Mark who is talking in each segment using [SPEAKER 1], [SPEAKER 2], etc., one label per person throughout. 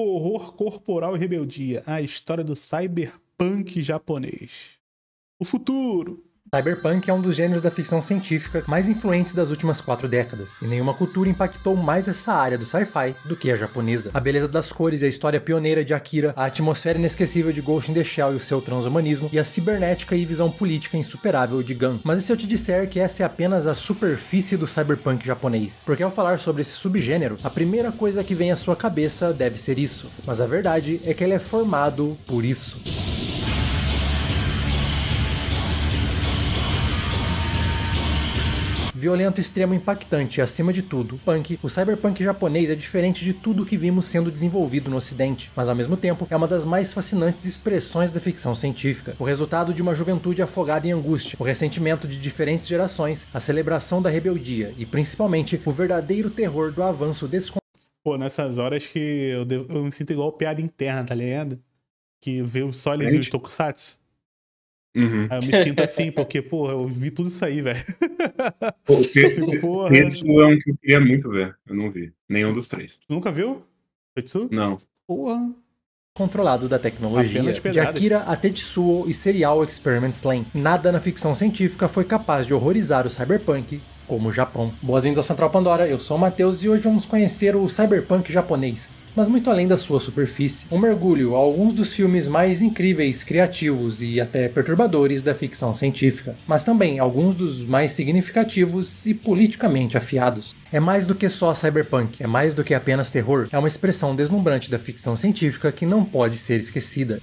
[SPEAKER 1] Horror Corporal e Rebeldia, a história do cyberpunk japonês.
[SPEAKER 2] O futuro Cyberpunk é um dos gêneros da ficção científica mais influentes das últimas quatro décadas, e nenhuma cultura impactou mais essa área do sci-fi do que a japonesa. A beleza das cores e a história pioneira de Akira, a atmosfera inesquecível de Ghost in the Shell e o seu transhumanismo, e a cibernética e visão política insuperável de Gun. Mas e se eu te disser que essa é apenas a superfície do cyberpunk japonês? Porque ao falar sobre esse subgênero, a primeira coisa que vem à sua cabeça deve ser isso. Mas a verdade é que ele é formado por isso. violento, extremo, impactante e, acima de tudo, punk, o cyberpunk japonês é diferente de tudo que vimos sendo desenvolvido no ocidente, mas ao mesmo tempo é uma das mais fascinantes expressões da ficção científica. O resultado de uma juventude afogada em angústia, o ressentimento de diferentes gerações, a celebração da rebeldia e, principalmente, o verdadeiro terror do avanço descontrolado. Pô, nessas horas que eu, devo,
[SPEAKER 1] eu me sinto igual piada interna, tá ligado? Que veio só ali os tokusatsu.
[SPEAKER 3] Uhum. Aí eu me sinto
[SPEAKER 1] assim, porque, pô, eu vi tudo isso aí, velho.
[SPEAKER 3] Tetsu
[SPEAKER 2] é
[SPEAKER 4] um que eu queria muito ver. Eu não vi. Nenhum dos três. Tu
[SPEAKER 1] nunca
[SPEAKER 2] viu?
[SPEAKER 4] Tetsu? Não.
[SPEAKER 2] Porra. Controlado da tecnologia de Akira a Tetsuo e Serial Experiments Lane. Nada na ficção científica foi capaz de horrorizar o cyberpunk como o Japão. Boas-vindas ao Central Pandora, eu sou o Matheus e hoje vamos conhecer o cyberpunk japonês. Mas muito além da sua superfície, um mergulho a alguns dos filmes mais incríveis, criativos e até perturbadores da ficção científica, mas também alguns dos mais significativos e politicamente afiados. É mais do que só cyberpunk, é mais do que apenas terror, é uma expressão deslumbrante da ficção científica que não pode ser esquecida.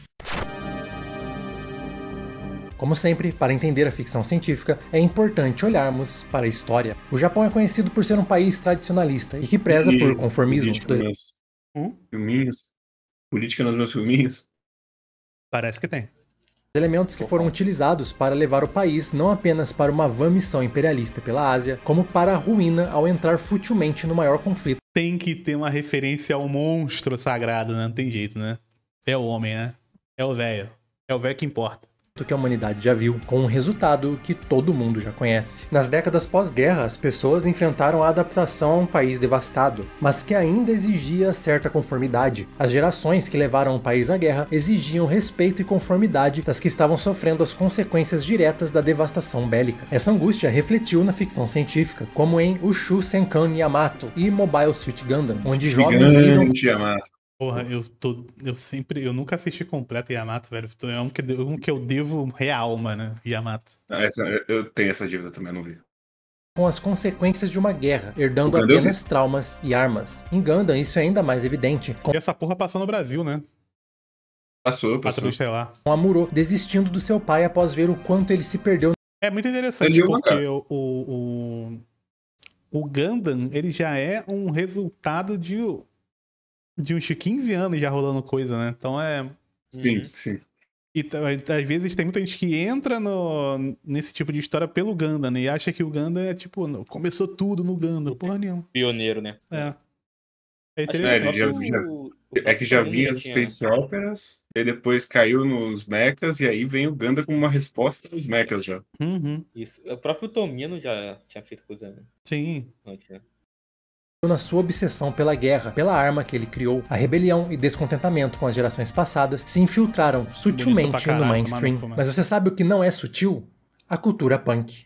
[SPEAKER 2] Como sempre, para entender a ficção científica, é importante olharmos para a história. O Japão é conhecido por ser um país tradicionalista e que preza e, por conformismo. Política, dois... Hum? Filminhos.
[SPEAKER 4] Política nos meus filminhos. Parece que tem
[SPEAKER 2] elementos que foram utilizados para levar o país não apenas para uma vã missão imperialista pela Ásia, como para a ruína ao entrar futilmente no maior conflito. Tem que ter uma referência ao monstro
[SPEAKER 1] sagrado, né? Não tem jeito, né? É o homem, né? É o velho. É o velho que importa
[SPEAKER 2] que a humanidade já viu, com um resultado que todo mundo já conhece. Nas décadas pós-guerra, as pessoas enfrentaram a adaptação a um país devastado, mas que ainda exigia certa conformidade. As gerações que levaram o país à guerra exigiam respeito e conformidade das que estavam sofrendo as consequências diretas da devastação bélica. Essa angústia refletiu na ficção científica, como em Ushu Senkan Yamato e Mobile Suit Gundam, onde jovens lidam... Yamato.
[SPEAKER 1] Porra, eu tô. Eu sempre. Eu nunca assisti completo Yamato, velho. É um que, um que eu devo
[SPEAKER 2] real, mano, Yamato.
[SPEAKER 4] Ah, essa, eu tenho essa dívida também, não vi.
[SPEAKER 2] com as consequências de uma guerra, herdando apenas traumas e armas. Em Gundam, isso é ainda mais evidente. Com... E essa porra passou no Brasil, né?
[SPEAKER 1] Passou, passou. lá.
[SPEAKER 2] Com Amuro desistindo do seu pai após ver o quanto ele se perdeu.
[SPEAKER 1] É muito interessante, porque o, o, o, o Gundam, ele já é um resultado de de uns 15 anos já rolando coisa, né? Então é. Sim, uhum. sim. E às vezes tem muita gente que entra no, nesse tipo de história pelo Ganda, né? E acha que o Ganda é tipo, começou tudo no Ganda. Porra nenhuma.
[SPEAKER 4] Pioneiro, né?
[SPEAKER 1] É. É interessante. É, já, já, é que já vinha as Space Operas,
[SPEAKER 4] e depois caiu nos mechas, e aí vem o Ganda com uma resposta aos mechas já.
[SPEAKER 5] Uhum. Isso. O próprio Tomino já tinha feito coisa, né?
[SPEAKER 2] Sim. Antes, né? na sua obsessão pela guerra, pela arma que ele criou. A rebelião e descontentamento com as gerações passadas se infiltraram sutilmente caralho, no mainstream. Maluco, mas você sabe o que não é sutil? A cultura punk.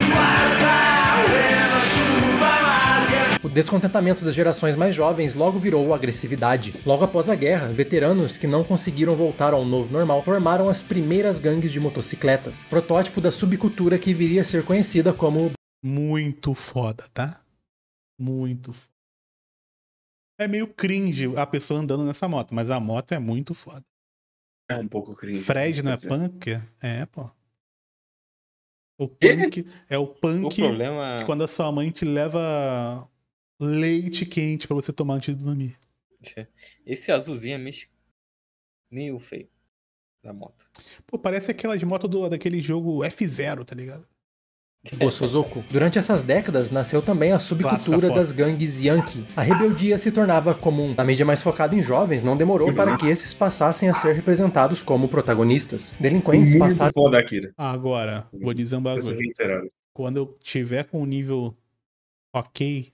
[SPEAKER 2] O descontentamento das gerações mais jovens logo virou agressividade. Logo após a guerra, veteranos que não conseguiram voltar ao novo normal formaram as primeiras gangues de motocicletas, protótipo da subcultura que viria a ser conhecida como. Muito foda, tá? Muito foda
[SPEAKER 1] é meio cringe a pessoa andando nessa moto, mas a moto é muito foda.
[SPEAKER 4] É um pouco cringe. Fred né, não é dizer. punk?
[SPEAKER 1] É, pô. O punk é o punk o problema... quando a sua mãe te leva leite quente para você tomar antes de dormir.
[SPEAKER 5] Esse azulzinho é
[SPEAKER 1] meio, meio feio da moto. Pô, parece de moto do, daquele jogo F0, tá ligado?
[SPEAKER 2] Durante essas décadas, nasceu também a subcultura das gangues Yankee. A rebeldia se tornava comum. A mídia mais focada em jovens não demorou para que esses passassem a ser representados como protagonistas. Delinquentes Muito passaram...
[SPEAKER 1] Agora, vou dizer um bagulho. Quando eu tiver com o nível ok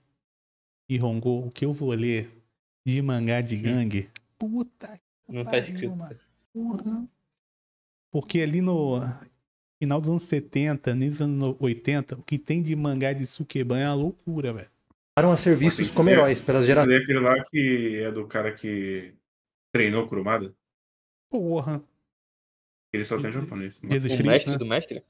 [SPEAKER 1] e rongo, o que eu vou ler de mangá de gangue, puta que Não tá escrito. Porque ali no final dos anos 70, nos anos 80, o que tem de mangá de Sukeban é uma loucura, velho.
[SPEAKER 2] Param a ser vistos como heróis pelas gerações.
[SPEAKER 4] aquele lá que é do cara que treinou Kurumada? Porra. Ele só tem japonês. Jesus o mestre né? do mestre?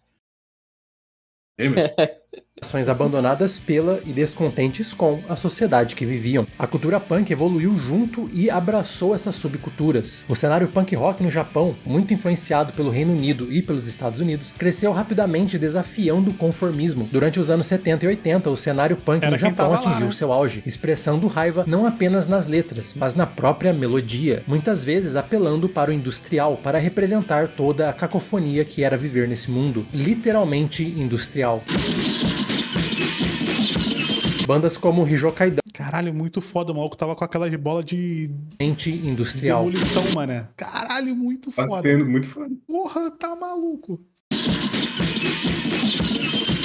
[SPEAKER 2] Ele mesmo. ações abandonadas pela e descontentes com a sociedade que viviam. A cultura punk evoluiu junto e abraçou essas subculturas. O cenário punk rock no Japão, muito influenciado pelo Reino Unido e pelos Estados Unidos, cresceu rapidamente desafiando o conformismo. Durante os anos 70 e 80, o cenário punk Era no Japão atingiu lá, né? seu auge, expressando raiva não apenas nas letras, mas na própria melodia, muitas vezes apelando para o industrial para representar toda a cacofonia que era viver nesse mundo, literalmente industrial. Bandas como Hijokaidão. Caralho, muito foda. O maluco tava com aquela bola de. Mente industrial.
[SPEAKER 1] Demolição, mano. Caralho, muito foda. Batendo, muito foda. Porra, tá maluco.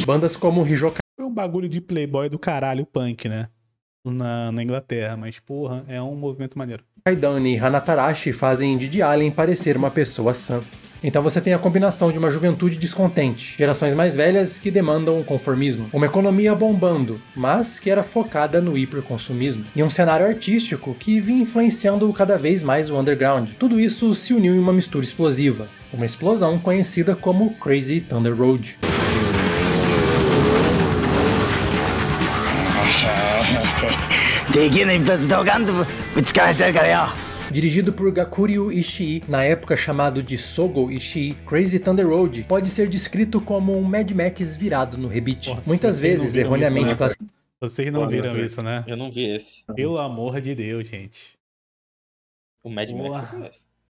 [SPEAKER 1] Bandas como Hijokaidão. Foi é um bagulho de playboy do caralho,
[SPEAKER 2] punk, né? Na, na Inglaterra, mas porra, é um movimento maneiro. Kaidani e Hanatarashi fazem Didi Allen parecer uma pessoa sã. Então você tem a combinação de uma juventude descontente, gerações mais velhas que demandam conformismo, uma economia bombando, mas que era focada no hiperconsumismo, e um cenário artístico que vinha influenciando cada vez mais o underground. Tudo isso se uniu em uma mistura explosiva, uma explosão conhecida como Crazy Thunder Road. Dirigido por Gakuryu Ishii, na época chamado de Sogo Ishii, Crazy Thunder Road pode ser descrito como um Mad Max virado no rebite. Nossa, Muitas vezes erroneamente né? classificado.
[SPEAKER 1] Vocês não Pô, viram isso, né? Eu não vi esse. Pelo amor de Deus, gente. O Mad Max Uau.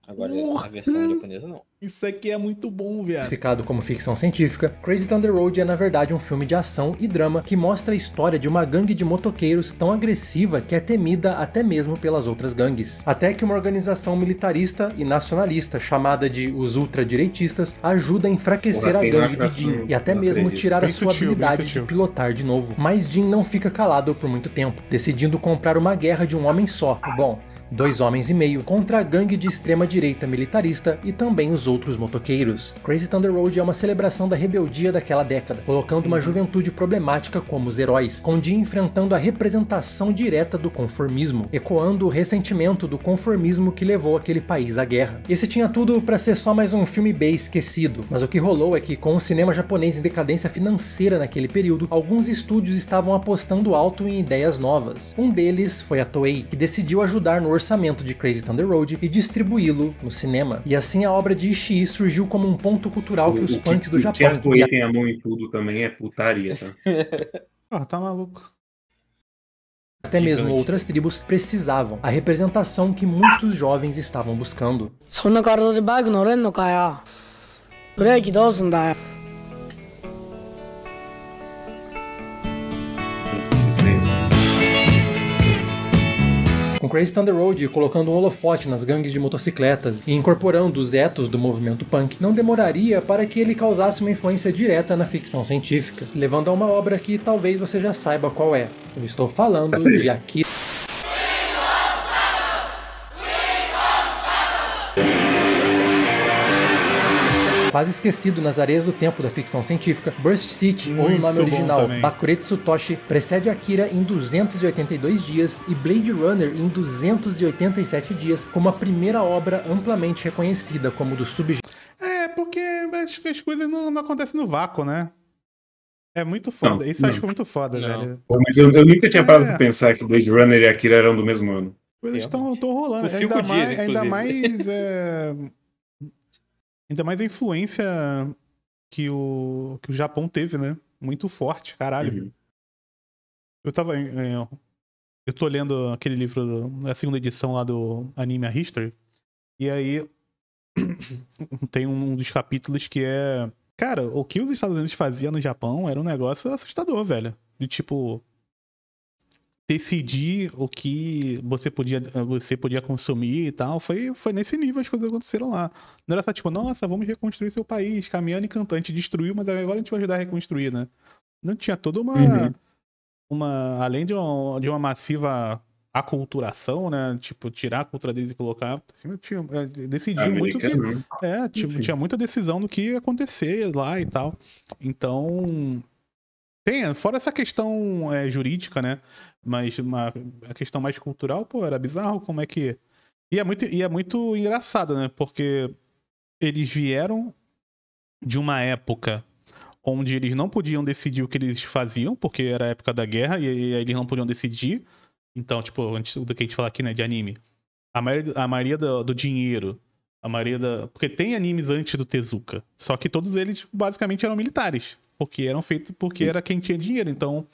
[SPEAKER 1] Agora, uh, a versão japonesa não. Isso aqui é muito bom, viado. Classificado
[SPEAKER 2] como ficção científica, Crazy Thunder Road é na verdade um filme de ação e drama que mostra a história de uma gangue de motoqueiros tão agressiva que é temida até mesmo pelas outras gangues. Até que uma organização militarista e nacionalista chamada de os ultradireitistas ajuda a enfraquecer Porra, a gangue de assim, Jin e até mesmo tirar a sua habilidade de pilotar de novo. Mas Jin não fica calado por muito tempo, decidindo comprar uma guerra de um homem só. Bom, dois homens e meio contra a gangue de extrema-direita militarista e também os outros motoqueiros. Crazy Thunder Road é uma celebração da rebeldia daquela década, colocando uma juventude problemática como os heróis, com Dee enfrentando a representação direta do conformismo, ecoando o ressentimento do conformismo que levou aquele país à guerra. Esse tinha tudo para ser só mais um filme B esquecido, mas o que rolou é que, com o cinema japonês em decadência financeira naquele período, alguns estúdios estavam apostando alto em ideias novas. Um deles foi a Toei, que decidiu ajudar no orçamento de Crazy Thunder Road e distribuí-lo no cinema. E assim a obra de Ishii surgiu como um ponto cultural o, que os o punks que, do o Japão. Que a tem
[SPEAKER 4] a mão em tudo também é putaria, tá?
[SPEAKER 2] Porra, tá maluco. Até mesmo outras tribos precisavam a representação que muitos jovens estavam buscando.
[SPEAKER 4] そんな体でバイク乗れんのかよ。ブレーキどうすんだよ。
[SPEAKER 2] Crazy Thunder Road, colocando um holofote nas gangues de motocicletas e incorporando os etos do movimento punk, não demoraria para que ele causasse uma influência direta na ficção científica, levando a uma obra que talvez você já saiba qual é. Eu estou falando de Akira. quase esquecido nas areias do tempo da ficção científica, Burst City, Muito ou no nome original Bakuretsu Toshi, precede Akira em 282 dias e Blade Runner em 287 dias, como a primeira obra amplamente reconhecida como do subgênero. É, porque as, as coisas não,
[SPEAKER 1] não acontecem no vácuo, né? É muito foda. Não, Isso não. acho é muito foda,
[SPEAKER 3] não. velho. Mas eu, eu
[SPEAKER 1] nunca tinha é. parado pra
[SPEAKER 4] pensar que Blade Runner e Akira eram do mesmo ano.
[SPEAKER 1] Eles estão rolando. Por cinco ainda dias, mais, Ainda mais é, Ainda mais a influência que o, que o Japão teve, né? Muito forte, caralho. Uhum. Eu tava. É, eu tô lendo aquele livro, a segunda edição lá do Anime History. E aí tem um dos capítulos que é. Cara, o que os Estados Unidos faziam no Japão era um negócio assustador, velho. De tipo, decidir o que você podia, você podia consumir e tal. Foi, foi nesse nível as coisas aconteceram lá. Não era só tipo, nossa, vamos reconstruir seu país, caminhando e cantando. A gente destruiu, mas agora a gente vai ajudar a reconstruir, né? Não tinha toda uma. Uhum. uma além de uma, de uma massiva aculturação, né? Tipo, tirar a cultura deles e colocar. Assim, tinha, eh, decidiu muito que. Né? É, tipo, tinha muita decisão do que ia acontecer lá e tal. Então tem, fora essa questão é, jurídica, né? Mas uma, a questão mais cultural, pô, era bizarro como é que. E é muito, e é muito engraçado, né? Porque eles vieram de uma época onde eles não podiam decidir o que eles faziam, porque era a época da guerra, e, aí eles não podiam decidir. Então, tipo, antes do que a gente fala aqui, né, de anime. A maioria, a maioria do, do dinheiro, a maioria da. Porque tem animes antes do Tezuka. Só que todos eles basicamente eram militares porque eram feitos porque era quem tinha dinheiro. Então,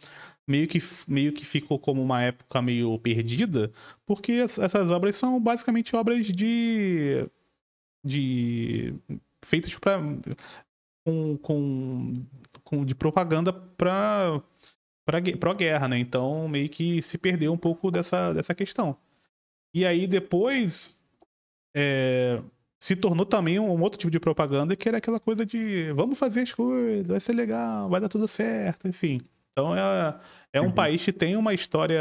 [SPEAKER 1] meio que, meio que ficou como uma época meio perdida, porque essas obras são basicamente obras de. de feitas para. Com, com, com, de propaganda para para guerra, né? Então meio que se perdeu um pouco dessa, dessa questão. E aí depois é, se tornou também um outro tipo de propaganda que era aquela coisa de vamos fazer as coisas, vai ser legal, vai dar tudo certo, enfim. Então é, é um uhum. país que tem uma história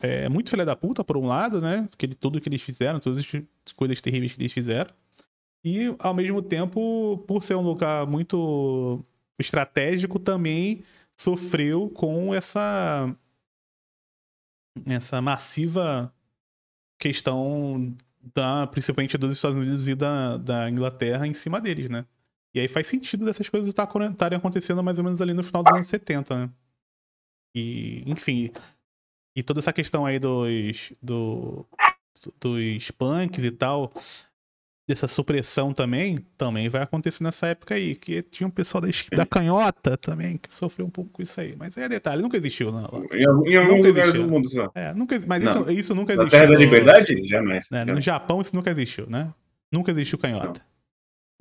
[SPEAKER 1] é, muito filha da puta, por um lado, né? Porque de tudo que eles fizeram, todas as coisas terríveis que eles fizeram. E, ao mesmo tempo, por ser um lugar muito estratégico, também sofreu com essa, essa massiva questão da, principalmente dos Estados Unidos e da, da Inglaterra em cima deles, né? E aí faz sentido dessas coisas tá estarem acontecendo mais ou menos ali no final dos anos 70, né? E, enfim. E toda essa questão aí dos. Do, dos punks e tal dessa supressão também, também vai acontecer nessa época aí, que tinha um pessoal da, da canhota também que sofreu um pouco com isso aí. Mas é detalhe, nunca existiu. Não, em algum, algum lugar existiu. do mundo, só. É, nunca, mas Isso, isso nunca existiu. Na Terra da Liberdade? Jamais. Né? No Japão
[SPEAKER 2] isso nunca existiu, né? Nunca existiu canhota. Não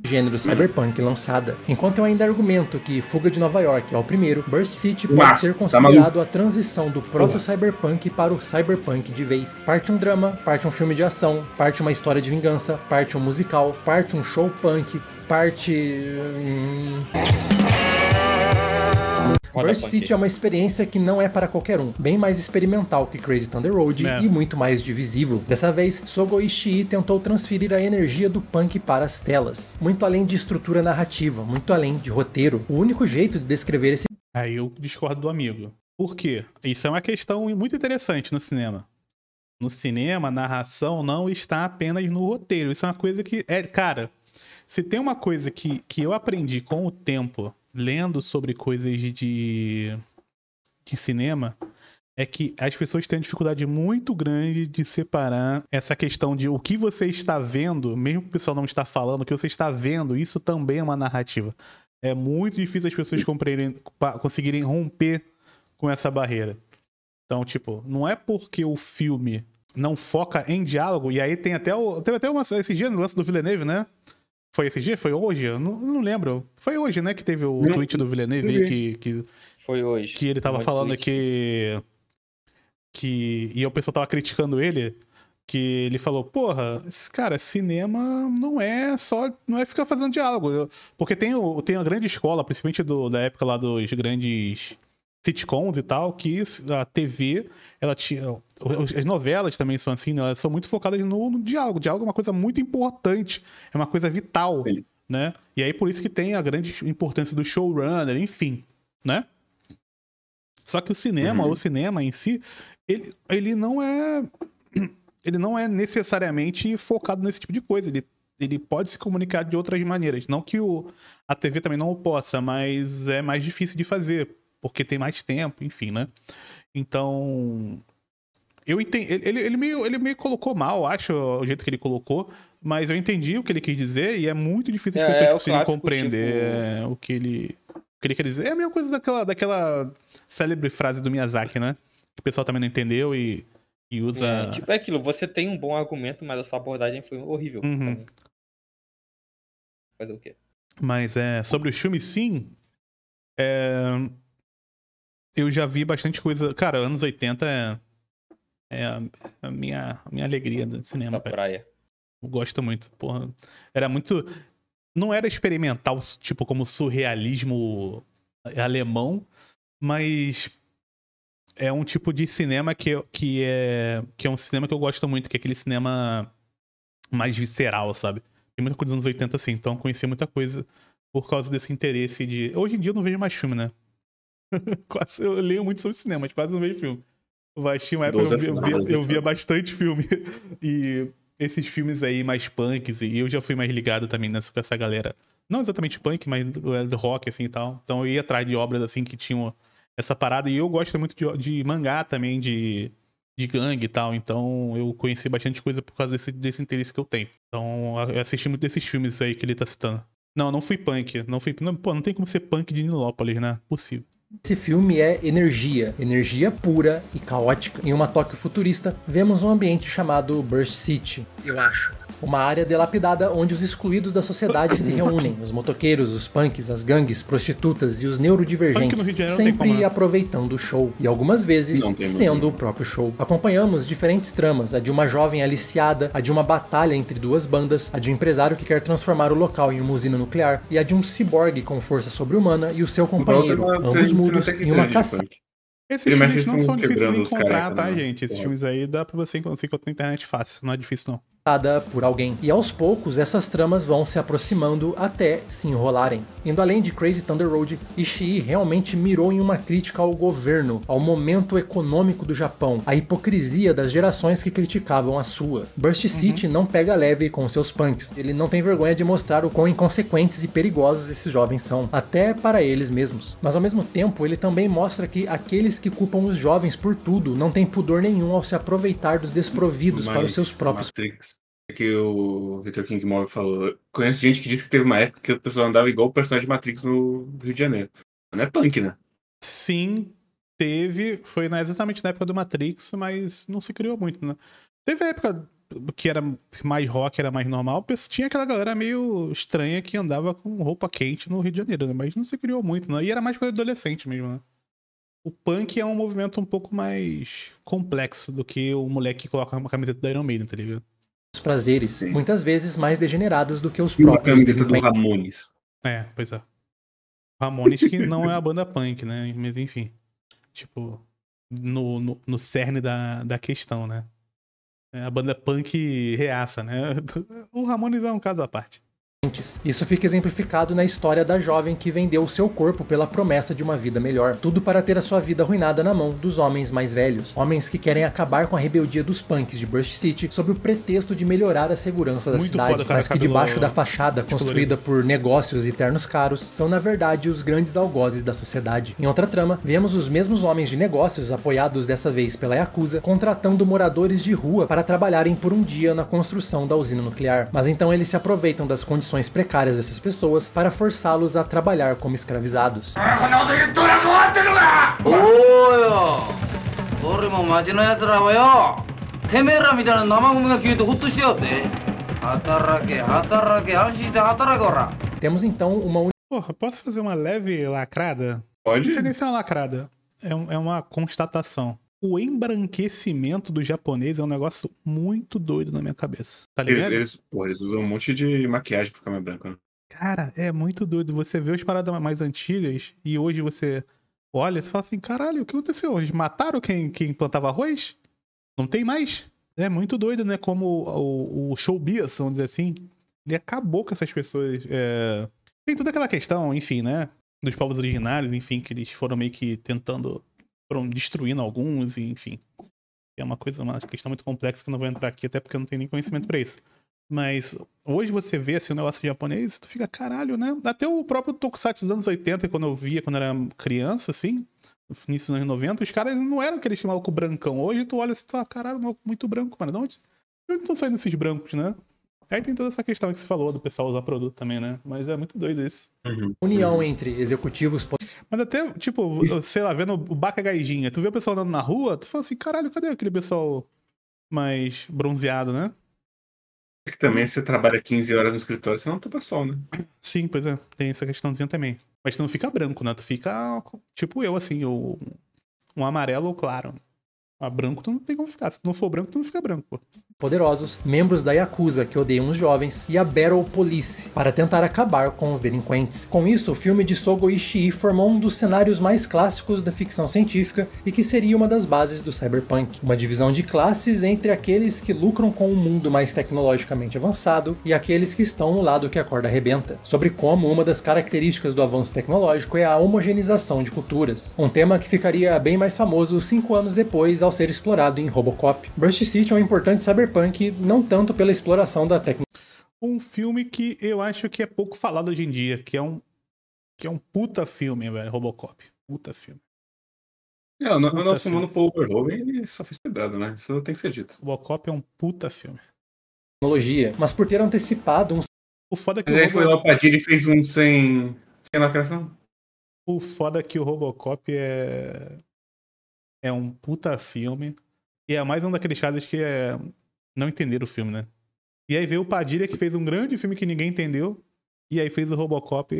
[SPEAKER 2] gênero cyberpunk lançada. Enquanto eu ainda argumento que Fuga de Nova York é o primeiro, Burst City pode Nossa, ser tá considerado tá a transição do proto-cyberpunk para o cyberpunk de vez. Parte um drama, parte um filme de ação, parte uma história de vingança, parte um musical, parte um show punk, parte... Hum... Roda Burst City é uma experiência que não é para qualquer um, bem mais experimental que Crazy Thunder Road é. e muito mais divisível. Dessa vez, Sogo Ishii tentou transferir a energia do punk para as telas, muito além de estrutura narrativa, muito além de roteiro. O único jeito de descrever esse Aí eu discordo do amigo. Por quê? Isso é uma
[SPEAKER 1] questão muito interessante no cinema. No cinema, a narração não está apenas no roteiro. Isso é uma coisa que é, cara, se tem uma coisa que, que eu aprendi com o tempo lendo sobre coisas de, de cinema é que as pessoas têm dificuldade muito grande de separar essa questão de o que você está vendo, mesmo que o pessoal não está falando, o que você está vendo, isso também é uma narrativa. É muito difícil as pessoas conseguirem romper com essa barreira. Então, tipo, não é porque o filme não foca em diálogo, e aí tem até o. Teve até uma, esse dia no lance do Villeneuve, né? Foi esse dia? Foi hoje? Eu não, não lembro. Foi hoje, né? Que teve o não. tweet do Villeneuve que, que. Foi hoje. Que ele tava falando que. Que. E o pessoal tava criticando ele. Que ele falou, porra, cara, cinema não é só. Não é ficar fazendo diálogo. Porque tem, o, tem a grande escola, principalmente do, da época lá dos grandes sitcoms e tal, que a TV, ela tinha. As novelas também são assim, né? elas são muito focadas no, no, diálogo. O diálogo é uma coisa muito importante, é uma coisa vital, Sim. né? E aí por isso que tem a grande importância do showrunner, enfim, né? Só que o cinema, uhum. o cinema em si, ele, ele não é. Ele não é necessariamente focado nesse tipo de coisa. Ele, ele pode se comunicar de outras maneiras. Não que o, a TV também não o possa, mas é mais difícil de fazer porque tem mais tempo, enfim, né? Então. Eu entendi. Ele, ele, meio, ele meio colocou mal, acho, o jeito que ele colocou, mas eu entendi o que ele quis dizer e é muito difícil as é, pessoas é, conseguirem compreender tipo... o que ele. O que ele quer dizer. É a mesma coisa daquela, daquela célebre frase do Miyazaki, né? Que o pessoal também não entendeu e, e usa. É, tipo,
[SPEAKER 5] é aquilo, você tem um bom argumento, mas a sua abordagem foi horrível. Uhum. Então, fazer o quê?
[SPEAKER 1] Mas é. Sobre o filmes, sim. É, eu já vi bastante coisa. Cara, anos 80 é. É a, a minha, a minha alegria do cinema. Da praia. Eu gosto muito. Porra. Era muito. Não era experimental, tipo, como surrealismo alemão, mas é um tipo de cinema que, que, é, que é um cinema que eu gosto muito, que é aquele cinema mais visceral, sabe? Tem muita coisa dos anos 80, assim, então conheci muita coisa por causa desse interesse de. Hoje em dia eu não vejo mais filme, né? quase, eu leio muito sobre cinema, mas quase não vejo filme. Mas tinha uma época eu, via, eu via, eu né? via bastante filme. E esses filmes aí mais punks, assim, e eu já fui mais ligado também nessa, com essa galera. Não exatamente punk, mas do rock, assim e tal. Então eu ia atrás de obras assim que tinham essa parada. E eu gosto muito de, de mangá também, de, de gangue e tal. Então eu conheci bastante coisa por causa desse, desse interesse que eu tenho. Então eu assisti muito desses filmes aí que ele tá citando. Não, não fui punk. Não fui. Não, pô, não
[SPEAKER 2] tem como ser punk de Nilópolis, né? Possível. Esse filme é energia, energia pura e caótica. Em uma Tóquio futurista, vemos um ambiente chamado Burst City, eu acho uma área delapidada onde os excluídos da sociedade se reúnem, os motoqueiros, os punks, as gangues, prostitutas e os neurodivergentes, sempre né? aproveitando o show e algumas vezes sendo o próprio show. Acompanhamos diferentes tramas, a de uma jovem aliciada, a de uma batalha entre duas bandas, a de um empresário que quer transformar o local em uma usina nuclear e a de um ciborgue com força sobre-humana e o seu companheiro, ambos mudos, em uma caçada. Esses filmes não são difíceis de encontrar, tá, né? gente? Esses é. filmes aí dá pra você encontrar na internet fácil, não é difícil não contada por alguém. E aos poucos, essas tramas vão se aproximando até se enrolarem. Indo além de Crazy Thunder Road, Ishii realmente mirou em uma crítica ao governo, ao momento econômico do Japão, à hipocrisia das gerações que criticavam a sua. Burst uhum. City não pega leve com seus punks, ele não tem vergonha de mostrar o quão inconsequentes e perigosos esses jovens são, até para eles mesmos. Mas ao mesmo tempo, ele também mostra que aqueles que culpam os jovens por tudo não têm pudor nenhum ao se aproveitar dos desprovidos Mas, para os seus próprios.
[SPEAKER 4] Matrix que o Victor King Moore falou. Conheço gente que disse que teve uma época que o pessoal andava igual o personagem de Matrix no
[SPEAKER 1] Rio de Janeiro. Não é punk, né? Sim, teve. Foi exatamente na época do Matrix, mas não se criou muito, né? Teve a época que era mais rock, era mais normal, tinha aquela galera meio estranha que andava com roupa quente no Rio de Janeiro, né? Mas não se criou muito, né? E era mais coisa adolescente mesmo, né? O punk é um movimento um pouco mais complexo do que o moleque que coloca uma camiseta da Iron Maiden, tá ligado? prazeres, Sim. muitas
[SPEAKER 2] vezes mais degenerados do que os e próprios. camiseta do
[SPEAKER 4] Ramones.
[SPEAKER 2] É, pois é.
[SPEAKER 1] Ramones que não é a
[SPEAKER 2] banda punk, né? Mas enfim, tipo, no,
[SPEAKER 1] no, no cerne da, da questão, né? É a banda punk reaça, né?
[SPEAKER 2] O Ramones é um caso à parte. Isso fica exemplificado na história da jovem que vendeu o seu corpo pela promessa de uma vida melhor, tudo para ter a sua vida arruinada na mão dos homens mais velhos, homens que querem acabar com a rebeldia dos punks de Burst City sob o pretexto de melhorar a segurança da Muito cidade, foda, cara, mas que debaixo da é fachada construída por negócios e ternos caros são na verdade os grandes algozes da sociedade. Em outra trama, vemos os mesmos homens de negócios, apoiados dessa vez pela Yakuza, contratando moradores de rua para trabalharem por um dia na construção da usina nuclear. Mas então eles se aproveitam das condições condições precárias dessas pessoas para forçá-los a trabalhar como escravizados. Temos então uma. Porra, posso fazer
[SPEAKER 1] uma leve lacrada? Pode. Não sei nem se é uma lacrada. É, é uma constatação o embranquecimento do japonês é um negócio muito doido na minha cabeça.
[SPEAKER 3] Tá ligado?
[SPEAKER 4] Eles, eles, porra, eles usam um monte de maquiagem pra ficar mais branco, né?
[SPEAKER 1] Cara, é muito doido. Você vê as paradas mais antigas e hoje você olha e fala assim: caralho, o que aconteceu? Eles mataram quem, quem plantava arroz? Não tem mais? É muito doido, né? Como o, o, showbiz, vamos dizer assim, ele acabou com essas pessoas. É... Tem toda aquela questão, enfim, né? Dos povos originários, enfim, que eles foram meio que tentando foram destruindo alguns, e, enfim. É uma coisa, uma questão muito complexa que eu não vou entrar aqui, até porque eu não tenho nem conhecimento para isso. Mas hoje você vê assim, o negócio japonês, tu fica caralho, né? Até o próprio Tokusatsu dos anos 80, quando eu via quando era criança, assim, no início dos anos 90, os caras não eram aqueles maluco brancão. Hoje tu olha assim e fala, caralho, maluco muito branco, mano. de onde estão saindo esses brancos, né? Aí tem toda essa questão que você falou do pessoal usar produto também, né? Mas é muito doido isso.
[SPEAKER 3] Uhum. União
[SPEAKER 1] entre executivos. Mas até, tipo, isso. sei lá, vendo o Baca Gaijinha, tu vê o pessoal andando na rua, tu fala assim, caralho, cadê aquele pessoal mais bronzeado, né? É que também
[SPEAKER 4] você trabalha 15 horas no escritório, você não
[SPEAKER 1] topa tá sol, né? Sim, pois é, tem essa questãozinha também. Mas tu não fica branco, né? Tu fica tipo eu, assim, ou um amarelo ou claro. Ah, branco tu não tem como ficar. Se tu não for branco, tu não fica branco, pô.
[SPEAKER 2] Poderosos, membros da Yakuza que odeiam os jovens e a Battle Police para tentar acabar com os delinquentes. Com isso, o filme de Sogo Ishii formou um dos cenários mais clássicos da ficção científica e que seria uma das bases do cyberpunk. Uma divisão de classes entre aqueles que lucram com um mundo mais tecnologicamente avançado e aqueles que estão no lado que a corda arrebenta. Sobre como uma das características do avanço tecnológico é a homogeneização de culturas. Um tema que ficaria bem mais famoso cinco anos depois ao ser explorado em Robocop. Burst City é um importante cyberpunk, não tanto pela exploração da tecnologia. Um filme que eu acho que é pouco falado hoje em dia, que é um, que é um
[SPEAKER 1] puta filme, velho, Robocop. Puta filme. É, o nosso filme. humano Paul Verhoeven, ele só fez pedrada, né? Isso tem que ser dito. Robocop é um puta filme. Tecnologia, mas por ter antecipado um... O foda é que... Mas o aí foi lá pra e fez um sem... sem lacração. O foda é que o Robocop é é um puta filme. E é mais um daqueles casos que é... não entenderam o filme, né? E aí veio o Padilha, que fez um grande filme que ninguém entendeu. E aí fez o Robocop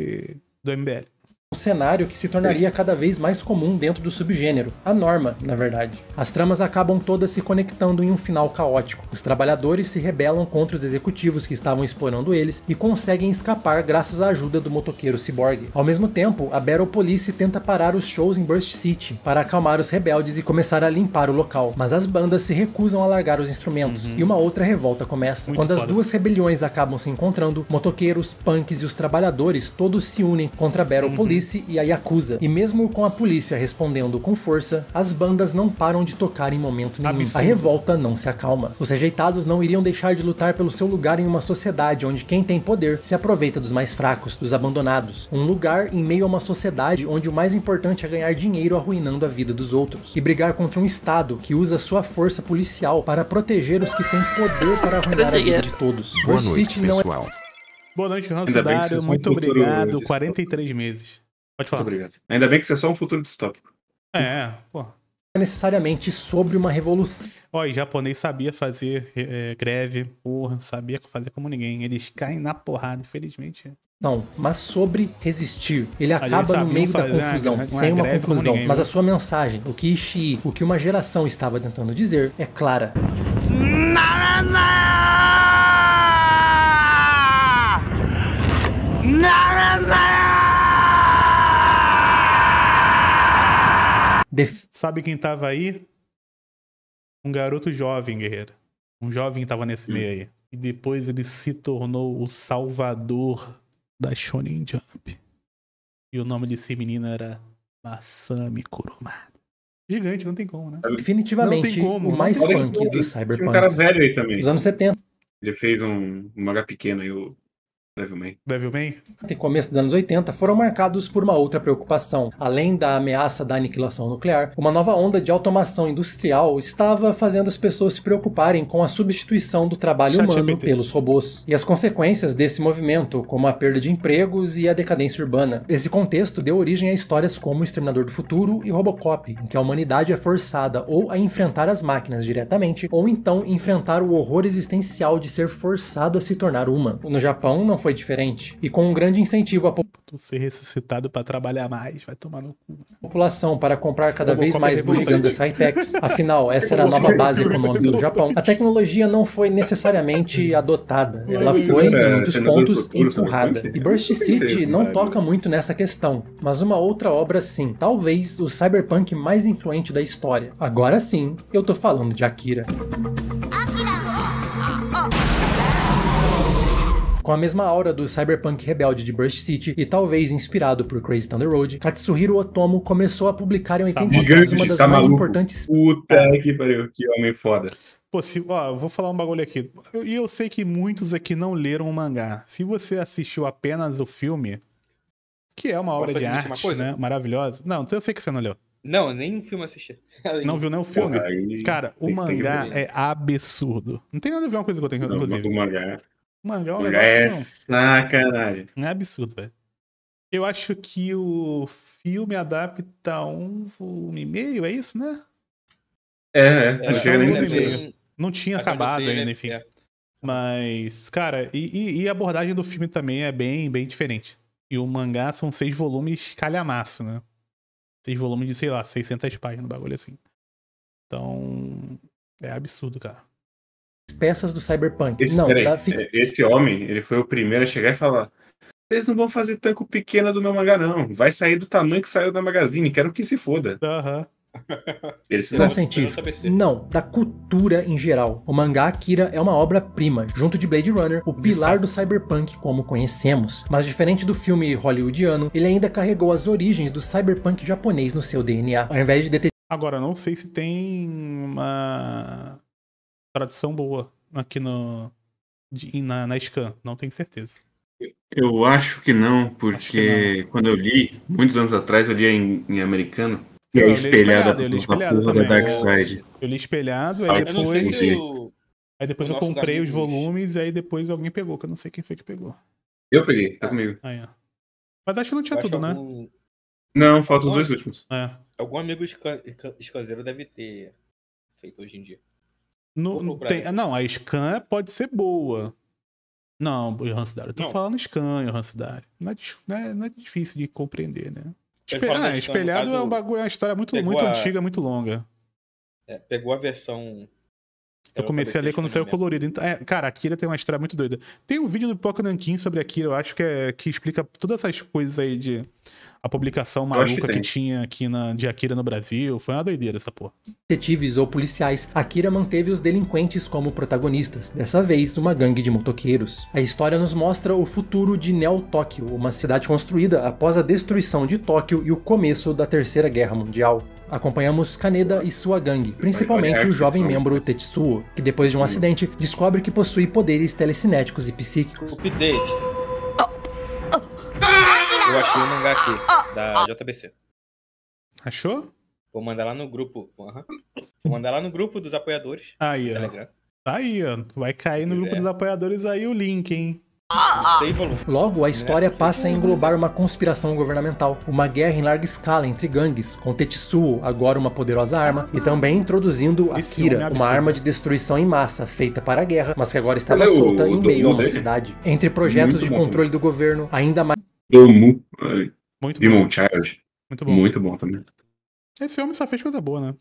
[SPEAKER 1] do MBL
[SPEAKER 2] um cenário que se tornaria cada vez mais comum dentro do subgênero, a norma, na verdade. As tramas acabam todas se conectando em um final caótico. Os trabalhadores se rebelam contra os executivos que estavam explorando eles e conseguem escapar graças à ajuda do motoqueiro cyborg. Ao mesmo tempo, a Battle Police tenta parar os shows em Burst City para acalmar os rebeldes e começar a limpar o local, mas as bandas se recusam a largar os instrumentos uhum. e uma outra revolta começa. Muito Quando foda. as duas rebeliões acabam se encontrando, motoqueiros, punks e os trabalhadores todos se unem contra a Battle uhum. Police Police e a Yakuza. E mesmo com a polícia respondendo com força, as bandas não param de tocar em momento nenhum. Absurdo. A revolta não se acalma. Os rejeitados não iriam deixar de lutar pelo seu lugar em uma sociedade onde quem tem poder se aproveita dos mais fracos, dos abandonados. Um lugar em meio a uma sociedade onde o mais importante é ganhar dinheiro arruinando a vida dos outros. E brigar contra um Estado que usa sua força policial para proteger os que têm poder para arruinar a vida de todos. Boa noite, é pessoal. Boa noite, Rancedário. Muito obrigado. 43 meses.
[SPEAKER 4] Pode falar. Muito obrigado. Ainda bem que você é só um futuro distópico.
[SPEAKER 1] É, é, pô. É necessariamente
[SPEAKER 2] sobre uma revolução.
[SPEAKER 1] Olha, e japonês sabia fazer é, greve, porra, sabia fazer como ninguém. Eles caem na porrada, infelizmente.
[SPEAKER 2] Não, mas sobre resistir. Ele acaba no meio da né, confusão, uma, uma sem uma conclusão. mas a sua mensagem, o que Ishii, o que uma geração estava tentando dizer, é clara. Na,
[SPEAKER 3] na, na! Na, na, na!
[SPEAKER 1] Sabe quem tava aí? Um garoto jovem, guerreiro. Um jovem tava nesse hum. meio aí. E depois ele se tornou o salvador da Shonen Jump. E o nome desse menino era Masami Kurumada. Gigante, não tem como, né? Definitivamente como, o mais punk
[SPEAKER 2] do Cyberpunk. um cara velho aí também. Dos anos 70.
[SPEAKER 4] Ele fez um, um manga pequeno aí, o Devilman.
[SPEAKER 2] Devilman? Até começo dos anos 80, foram marcados por uma outra preocupação. Além da ameaça da aniquilação nuclear, uma nova onda de automação industrial estava fazendo as pessoas se preocuparem com a substituição do trabalho humano pelos robôs e as consequências desse movimento, como a perda de empregos e a decadência urbana. Esse contexto deu origem a histórias como O Exterminador do Futuro e Robocop, em que a humanidade é forçada ou a enfrentar as máquinas diretamente, ou então enfrentar o horror existencial de ser forçado a se tornar uma. No Japão, não foi diferente e com um grande incentivo à população ser ressuscitado para trabalhar mais, vai tomar no cu. População para comprar cada vez mais bugigangas high-techs. Afinal, essa era a nova base econômica do Japão. A tecnologia não foi necessariamente adotada, ela foi, é em muitos pontos, empurrada. E né? Burst City não toca muito nessa questão, mas uma outra obra sim, talvez o cyberpunk mais influente da história. Agora sim, eu tô falando de Akira. com a mesma aura do cyberpunk rebelde de Burst City e talvez inspirado por Crazy Thunder Road, Katsuhiro Otomo começou a publicar em 82 uma das tá mais maluco. importantes... Puta que pariu,
[SPEAKER 4] que homem foda.
[SPEAKER 1] Pô, se,
[SPEAKER 2] ó, vou falar um bagulho aqui.
[SPEAKER 1] E eu, eu, sei que muitos aqui não leram o mangá. Se você assistiu apenas o filme, que é uma obra de arte, né? Maravilhosa. Não, então eu sei que você não leu.
[SPEAKER 5] Não, nem um filme assisti. não viu nem o filme?
[SPEAKER 1] Cara, cara o mangá é absurdo. Não tem nada a ver uma coisa com outra, inclusive. Não, o mangá é Mano, é um negócio. É sacanagem. é absurdo, velho. Eu acho que o filme adapta um volume e meio, é isso, né? É, é. Acho que um volume e meio. Não tinha acabado assim, né? ainda, enfim. É. Mas, cara, e, e, a abordagem do filme também é bem, bem diferente. E o mangá são seis volumes calhamaço, né? Seis volumes de, sei lá, 600 páginas, um bagulho assim. Então, é absurdo, cara peças do cyberpunk. Esse, não, peraí, tá fix... É,
[SPEAKER 4] esse homem, ele foi o primeiro a chegar e falar:
[SPEAKER 1] vocês não vão fazer tanco pequena do meu mangá, não. Vai
[SPEAKER 4] sair do tamanho que saiu da Magazine. Quero que se foda. Aham. Uhum. são
[SPEAKER 2] científicos. Não, da tá cultura em geral. O mangá Akira é uma obra-prima, junto de Blade Runner, o pilar do cyberpunk como conhecemos. Mas diferente do filme hollywoodiano, ele ainda carregou as origens do cyberpunk japonês no seu DNA, ao invés de deter... Agora, não sei se tem uma tradição boa aqui no, de, na,
[SPEAKER 1] na Scan, não tenho certeza.
[SPEAKER 4] Eu acho que não, porque que não. quando eu li, muitos anos atrás, eu li em, em americano. E é espelhada eu espelhado, eu li espelhado da Dark Side.
[SPEAKER 1] Eu li espelhado, ah, aí depois. Eu... Aí depois eu comprei os volumes, e aí depois alguém pegou, que eu não sei quem foi que pegou.
[SPEAKER 4] Eu peguei, tá comigo.
[SPEAKER 1] Aí, ó. Mas acho que não tinha tudo, né? algum... né? Não, faltam os dois últimos. É.
[SPEAKER 5] Algum amigo escaseiro deve ter feito hoje em dia.
[SPEAKER 1] No, tem, não, a Scan pode ser boa. Não, Johan Sudário. Eu tô não. falando Scan, Johan Sudário. Não é, não, é, não é difícil de compreender, né? Espe... Ah, espelhado é um bagulho, é uma história muito, muito a... antiga, muito longa. É,
[SPEAKER 5] pegou a versão.
[SPEAKER 1] Eu, comecei a ler quando saiu colorido. Então, é, cara, Akira tem uma história muito doida. Tem um vídeo do Poco Nankin sobre Akira, eu acho que, é, que explica todas essas coisas aí de a
[SPEAKER 2] publicação maluca que, que, tinha aqui na, de Akira no Brasil. Foi uma doideira essa porra. Detetives ou policiais, Akira manteve os delinquentes como protagonistas, dessa vez uma gangue de motoqueiros. A história nos mostra o futuro de Neo Tóquio, uma cidade construída após a destruição de Tóquio e o começo da Terceira Guerra Mundial. Acompanhamos Kaneda e sua gangue, principalmente o jovem membro Tetsuo, que depois de um hum. acidente descobre que possui poderes telecinéticos e psíquicos.
[SPEAKER 5] Update. Eu achei o mangá aqui, da JBC. Achou? Vou mandar lá no grupo. Uhum. Vou mandar lá no grupo dos apoiadores. Aí, ó.
[SPEAKER 2] Tá aí, ó. Vai cair no grupo dos apoiadores aí o link, hein? Logo, a é história assim passa a englobar uma conspiração governamental, uma guerra em larga escala entre gangues, com Tetsuo, agora uma poderosa arma, e também introduzindo a Kira, é uma arma de destruição em massa feita para a guerra, mas que agora estava solta em meio a uma cidade. Entre projetos de controle do governo, ainda mais
[SPEAKER 4] Amo. Muito Demon bom. Child. Muito bom. Muito bom também.
[SPEAKER 2] Esse homem só fez coisa boa, né?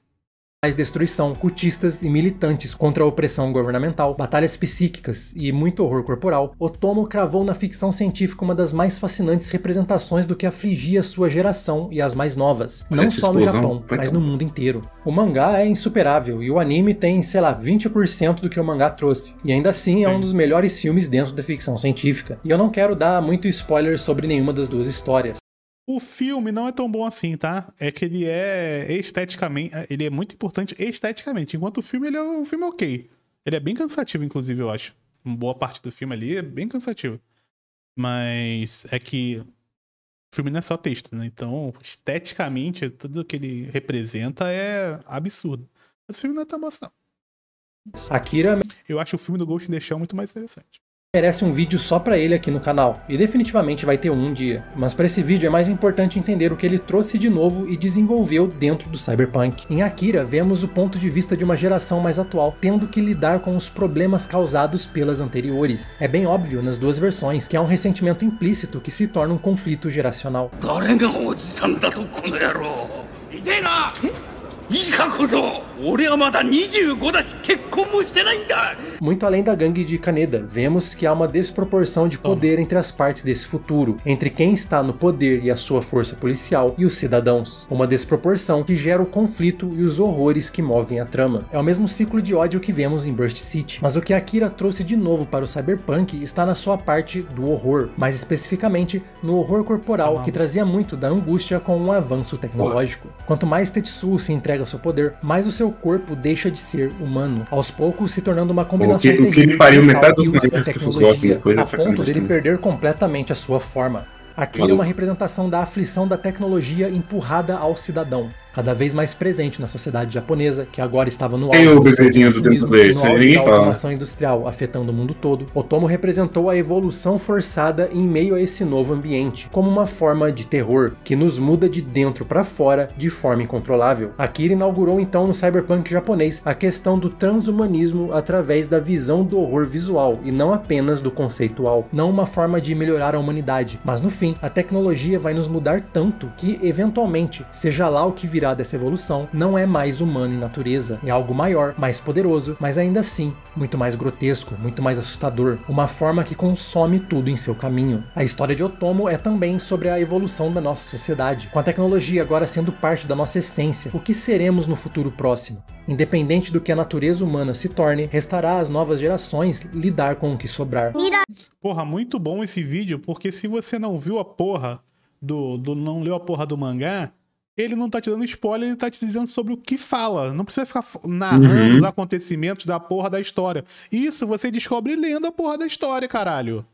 [SPEAKER 2] mais destruição, cultistas e militantes contra a opressão governamental, batalhas psíquicas e muito horror corporal, Otomo cravou na ficção científica uma das mais fascinantes representações do que afligia sua geração e as mais novas, não só no Japão, mas no mundo inteiro. O mangá é insuperável e o anime tem, sei lá, 20% do que o mangá trouxe, e ainda assim é um dos melhores filmes dentro da ficção científica. E eu não quero dar muito spoiler sobre nenhuma das duas histórias,
[SPEAKER 1] o filme não é tão bom assim, tá? É que ele é esteticamente. Ele é muito importante esteticamente. Enquanto o filme, ele é um filme ok. Ele é bem cansativo, inclusive, eu acho. Uma boa parte do filme ali é bem cansativo. Mas é que o filme não é só texto, né? Então, esteticamente, tudo que ele representa é absurdo. Mas o filme não é tão bom assim, não.
[SPEAKER 2] Akira. É eu acho o filme do Ghost in the Shell muito mais interessante merece um vídeo só para ele aqui no canal, e definitivamente vai ter um dia. Mas para esse vídeo é mais importante entender o que ele trouxe de novo e desenvolveu dentro do Cyberpunk. Em Akira, vemos o ponto de vista de uma geração mais atual tendo que lidar com os problemas causados pelas anteriores. É bem óbvio nas duas versões que há um ressentimento implícito que se torna um conflito geracional. Muito além da gangue de Kaneda, vemos que há uma desproporção de poder entre as partes desse futuro, entre quem está no poder e a sua força policial e os cidadãos. Uma desproporção que gera o conflito e os horrores que movem a trama. É o mesmo ciclo de ódio que vemos em Burst City, mas o que Akira trouxe de novo para o Cyberpunk está na sua parte do horror, mais especificamente no horror corporal que trazia muito da angústia com o um avanço tecnológico. Quanto mais Tetsuo se entrega pega seu poder, mais o seu corpo deixa de ser humano, aos poucos se tornando uma combinação o que, o que pariu metade dos tecnologia, gostam, a ponto dele assim. perder completamente a sua forma. Aqui Valeu. é uma representação da aflição da tecnologia empurrada ao cidadão cada vez mais presente na sociedade japonesa, que agora estava no auge, do consumismo, no auge da né? automação industrial, afetando o mundo todo. Otomo representou a evolução forçada em meio a esse novo ambiente, como uma forma de terror que nos muda de dentro para fora de forma incontrolável. Akira inaugurou então no cyberpunk japonês a questão do transhumanismo através da visão do horror visual e não apenas do conceitual, não uma forma de melhorar a humanidade, mas no fim, a tecnologia vai nos mudar tanto que eventualmente seja lá o que virá dessa evolução não é mais humano em natureza, é algo maior, mais poderoso, mas ainda assim muito mais grotesco, muito mais assustador, uma forma que consome tudo em seu caminho. A história de Otomo é também sobre a evolução da nossa sociedade, com a tecnologia agora sendo parte da nossa essência, o que seremos no futuro próximo. Independente do que a natureza humana se torne, restará às novas gerações lidar com o que sobrar. Porra, muito bom esse vídeo, porque se você não viu a porra do, do não leu a
[SPEAKER 1] porra do mangá, ele não tá te dando spoiler, ele tá te dizendo sobre o que fala. Não precisa ficar narrando uhum. os acontecimentos da porra da história. Isso você descobre lendo a porra da história, caralho.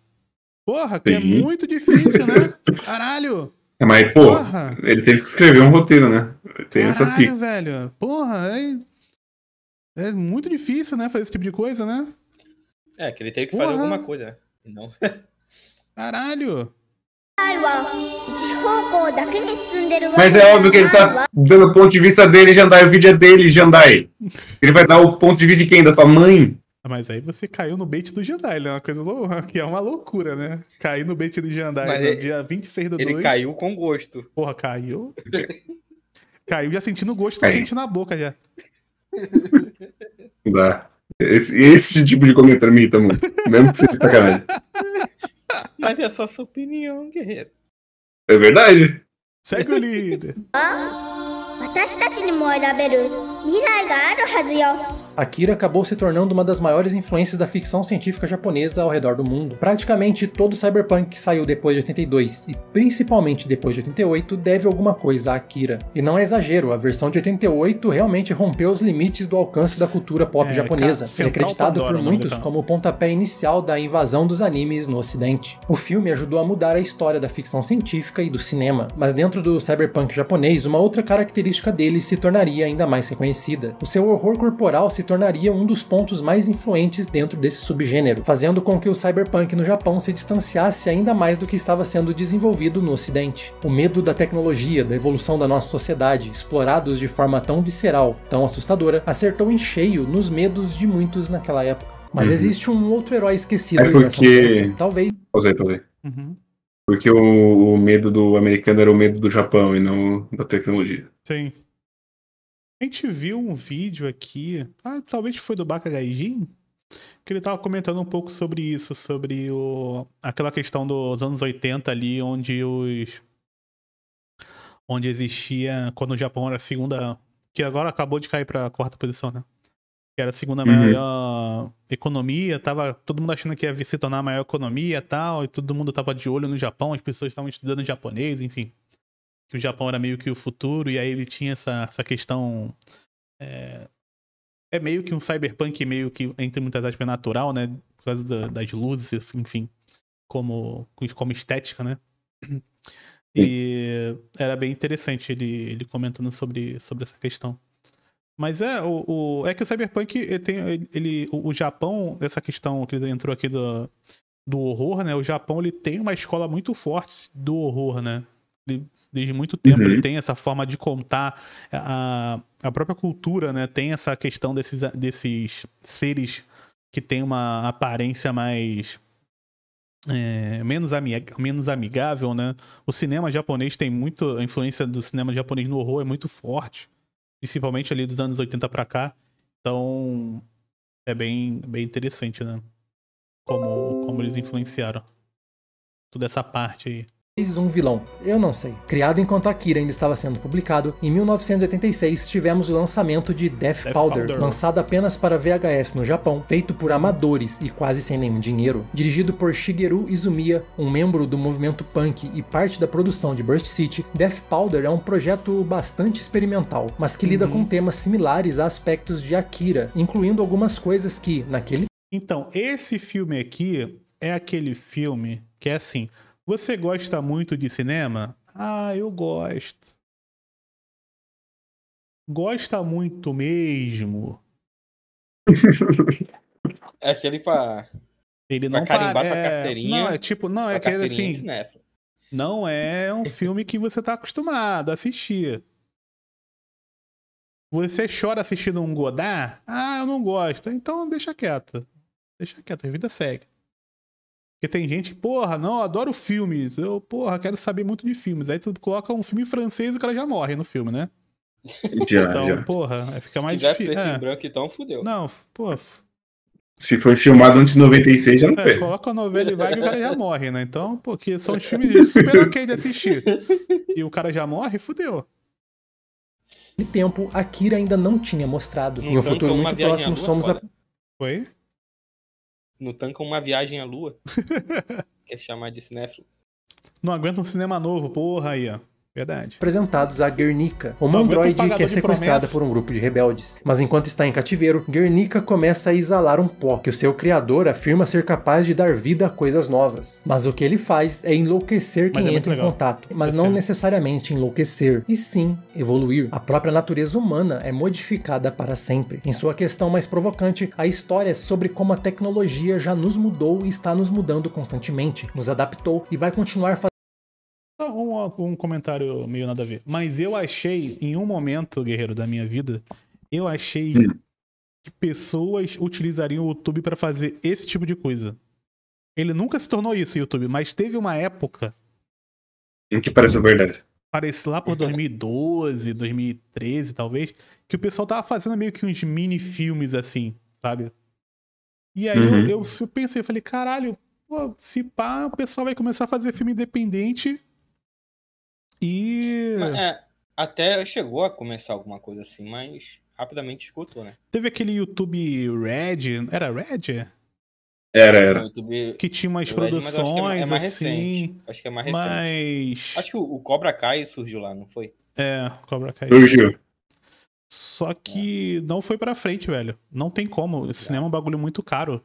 [SPEAKER 1] Porra, que é Sim. é muito difícil, né?
[SPEAKER 4] Caralho. É, mas, pô, porra. ele teve que escrever um roteiro, né? Tem caralho, essa pica.
[SPEAKER 1] velho. Porra, é... é muito difícil, né? Fazer esse tipo de coisa, né?
[SPEAKER 5] É, que ele teve que porra. fazer alguma coisa, né?
[SPEAKER 1] Não. caralho. Mas é óbvio que ele tá dando o ponto de vista dele, Jandai. O vídeo é dele, Jandai. Ele vai dar o ponto de vista de quem? Da tua mãe? Ah, mas aí você caiu no bait do Jandai, né? é uma coisa louca, que é uma loucura, né? Cair no bait do Jandai Mas no ele, dia 26 do ele 2. Ele caiu com gosto. Porra, caiu. caiu já sentindo o gosto é. quente na boca já.
[SPEAKER 4] Dá. Esse, esse tipo de comentário me irrita muito. Mesmo que seja caralho.
[SPEAKER 3] Mas é só sua opinião, guerreiro.
[SPEAKER 4] É verdade.
[SPEAKER 2] Segue o líder.
[SPEAKER 3] Ah? 私たちにも選べる未来があるはずよ。
[SPEAKER 2] Akira acabou se tornando uma das maiores influências da ficção científica japonesa ao redor do mundo. Praticamente todo cyberpunk que saiu depois de 82 e principalmente depois de 88 deve alguma coisa a Akira. E não é exagero, a versão de 88 realmente rompeu os limites do alcance da cultura pop é, japonesa. Ele acreditado tá por muitos como o pontapé inicial da invasão dos animes no ocidente. O filme ajudou a mudar a história da ficção científica e do cinema, mas dentro do cyberpunk japonês, uma outra característica dele se tornaria ainda mais reconhecida. O seu horror corporal se tornaria um dos pontos mais influentes dentro desse subgênero, fazendo com que o cyberpunk no Japão se distanciasse ainda mais do que estava sendo desenvolvido no Ocidente. O medo da tecnologia, da evolução da nossa sociedade, explorados de forma tão visceral, tão assustadora, acertou em cheio nos medos de muitos naquela época. Mas uhum. existe um outro herói esquecido é porque...
[SPEAKER 4] talvez. Pausei, pausei. Uhum. Porque o medo do americano era o medo do Japão e não da tecnologia.
[SPEAKER 1] Sim. A gente viu um vídeo aqui, ah, talvez foi do Bakagaijin, que ele estava comentando um pouco sobre isso, sobre o, aquela questão dos anos 80 ali, onde os onde existia quando o Japão era a segunda, que agora acabou de cair para a quarta posição, né? Que era a segunda uhum. maior economia, tava todo mundo achando que ia se tornar a maior economia, tal, e todo mundo tava de olho no Japão, as pessoas estavam estudando japonês, enfim que o Japão era meio que o futuro, e aí ele tinha essa, essa questão. É, é meio que um cyberpunk, meio que, entre muitas aspas, natural, né? Por causa da, das luzes, enfim, como, como estética, né? E era bem interessante ele, ele comentando sobre, sobre essa questão. Mas é, o, o, é que o Cyberpunk, ele tem, ele, o, o, Japão, essa questão que ele entrou aqui do, do horror, né? O Japão, ele tem uma escola muito forte do horror, né? desde muito tempo. Uhum. Ele tem essa forma de contar. A, a própria cultura, né? Tem essa questão desses, desses seres que tem uma aparência mais. É, menos, amig menos amigável, né? O cinema japonês tem muito. A influência do cinema japonês no horror é muito forte. Principalmente ali dos anos 80 para cá. Então. É bem, bem interessante, né?
[SPEAKER 2] Como, como eles
[SPEAKER 1] influenciaram. Toda essa parte aí
[SPEAKER 2] um vilão. Eu não sei. Criado enquanto Akira ainda estava sendo publicado, em 1986 tivemos o lançamento de Death, Death Powder, Powder, lançado apenas para VHS no Japão, feito por amadores e quase sem nenhum dinheiro, dirigido por Shigeru Izumiya, um membro do movimento punk e parte da produção de Burst City. Death Powder é um projeto bastante experimental, mas que lida uhum. com temas similares a aspectos de Akira, incluindo algumas coisas que naquele Então, esse filme aqui é
[SPEAKER 1] aquele filme que é assim, você gosta muito de cinema? Ah, eu gosto. Gosta muito mesmo.
[SPEAKER 5] É aquele pra. Ele pra não carimbar é...
[SPEAKER 1] carteirinha. Não, é tipo, não, é aquele assim. Não é um filme que você tá acostumado a assistir. Você chora assistindo um Godard? Ah, eu não gosto. Então deixa quieto. Deixa quieto, a vida segue. Porque tem gente que, porra, não, adoro filmes. Eu, porra, quero saber muito de filmes. Aí tu coloca um filme francês e o cara já morre no filme, né? Já, então, já. porra, fica Se mais difícil. preto é. e branco, então fudeu. Não, porra.
[SPEAKER 4] Se foi filmado antes de 96, já não é,
[SPEAKER 1] Coloca a novela e vai e o cara já morre, né? Então, porque são os filmes super ok de assistir. E o cara já
[SPEAKER 2] morre, fudeu. De tempo, Akira ainda não tinha mostrado. em um futuro muito próximo, somos a.
[SPEAKER 5] Oi? no tanque uma viagem à lua.
[SPEAKER 1] Quer é chamar de cinéfilo. Não aguenta um cinema novo, porra aí, ó. Verdade.
[SPEAKER 2] Apresentados a Guernica, uma Não, androide que é sequestrada por um grupo de rebeldes. Mas enquanto está em cativeiro, Guernica começa a exalar um pó, que o seu criador afirma ser capaz de dar vida a coisas novas. Mas o que ele faz é enlouquecer quem é entra em contato, mas é não necessariamente enlouquecer, e sim evoluir. A própria natureza humana é modificada para sempre. Em sua questão mais provocante, a história é sobre como a tecnologia já nos mudou e está nos mudando constantemente, nos adaptou e vai continuar fazendo
[SPEAKER 1] um, um comentário meio nada a ver. Mas eu achei, em um momento, guerreiro, da minha vida, eu achei hum. que pessoas utilizariam o YouTube para fazer esse tipo de coisa. Ele nunca se tornou isso, YouTube, mas teve uma época.
[SPEAKER 4] Em que pareceu verdade.
[SPEAKER 1] Parece lá por 2012, 2013, talvez, que o pessoal tava fazendo meio que uns mini filmes assim, sabe? E aí uhum. eu, eu, eu pensei, eu falei, caralho, pô, se pá, o pessoal vai começar a fazer filme independente e. é,
[SPEAKER 5] até chegou a começar alguma coisa assim, mas rapidamente escutou, né?
[SPEAKER 1] Teve aquele YouTube Red. Era Red?
[SPEAKER 4] Era, era.
[SPEAKER 5] YouTube...
[SPEAKER 1] Que tinha umas Red, produções. Acho que é, mais assim, recente. Acho que é mais recente.
[SPEAKER 5] Acho que o Cobra Kai surgiu lá, não foi? É, o Cobra
[SPEAKER 1] Kai. Surgiu. Só que é. não foi pra frente, velho. Não tem como. O tá. cinema é um bagulho muito caro.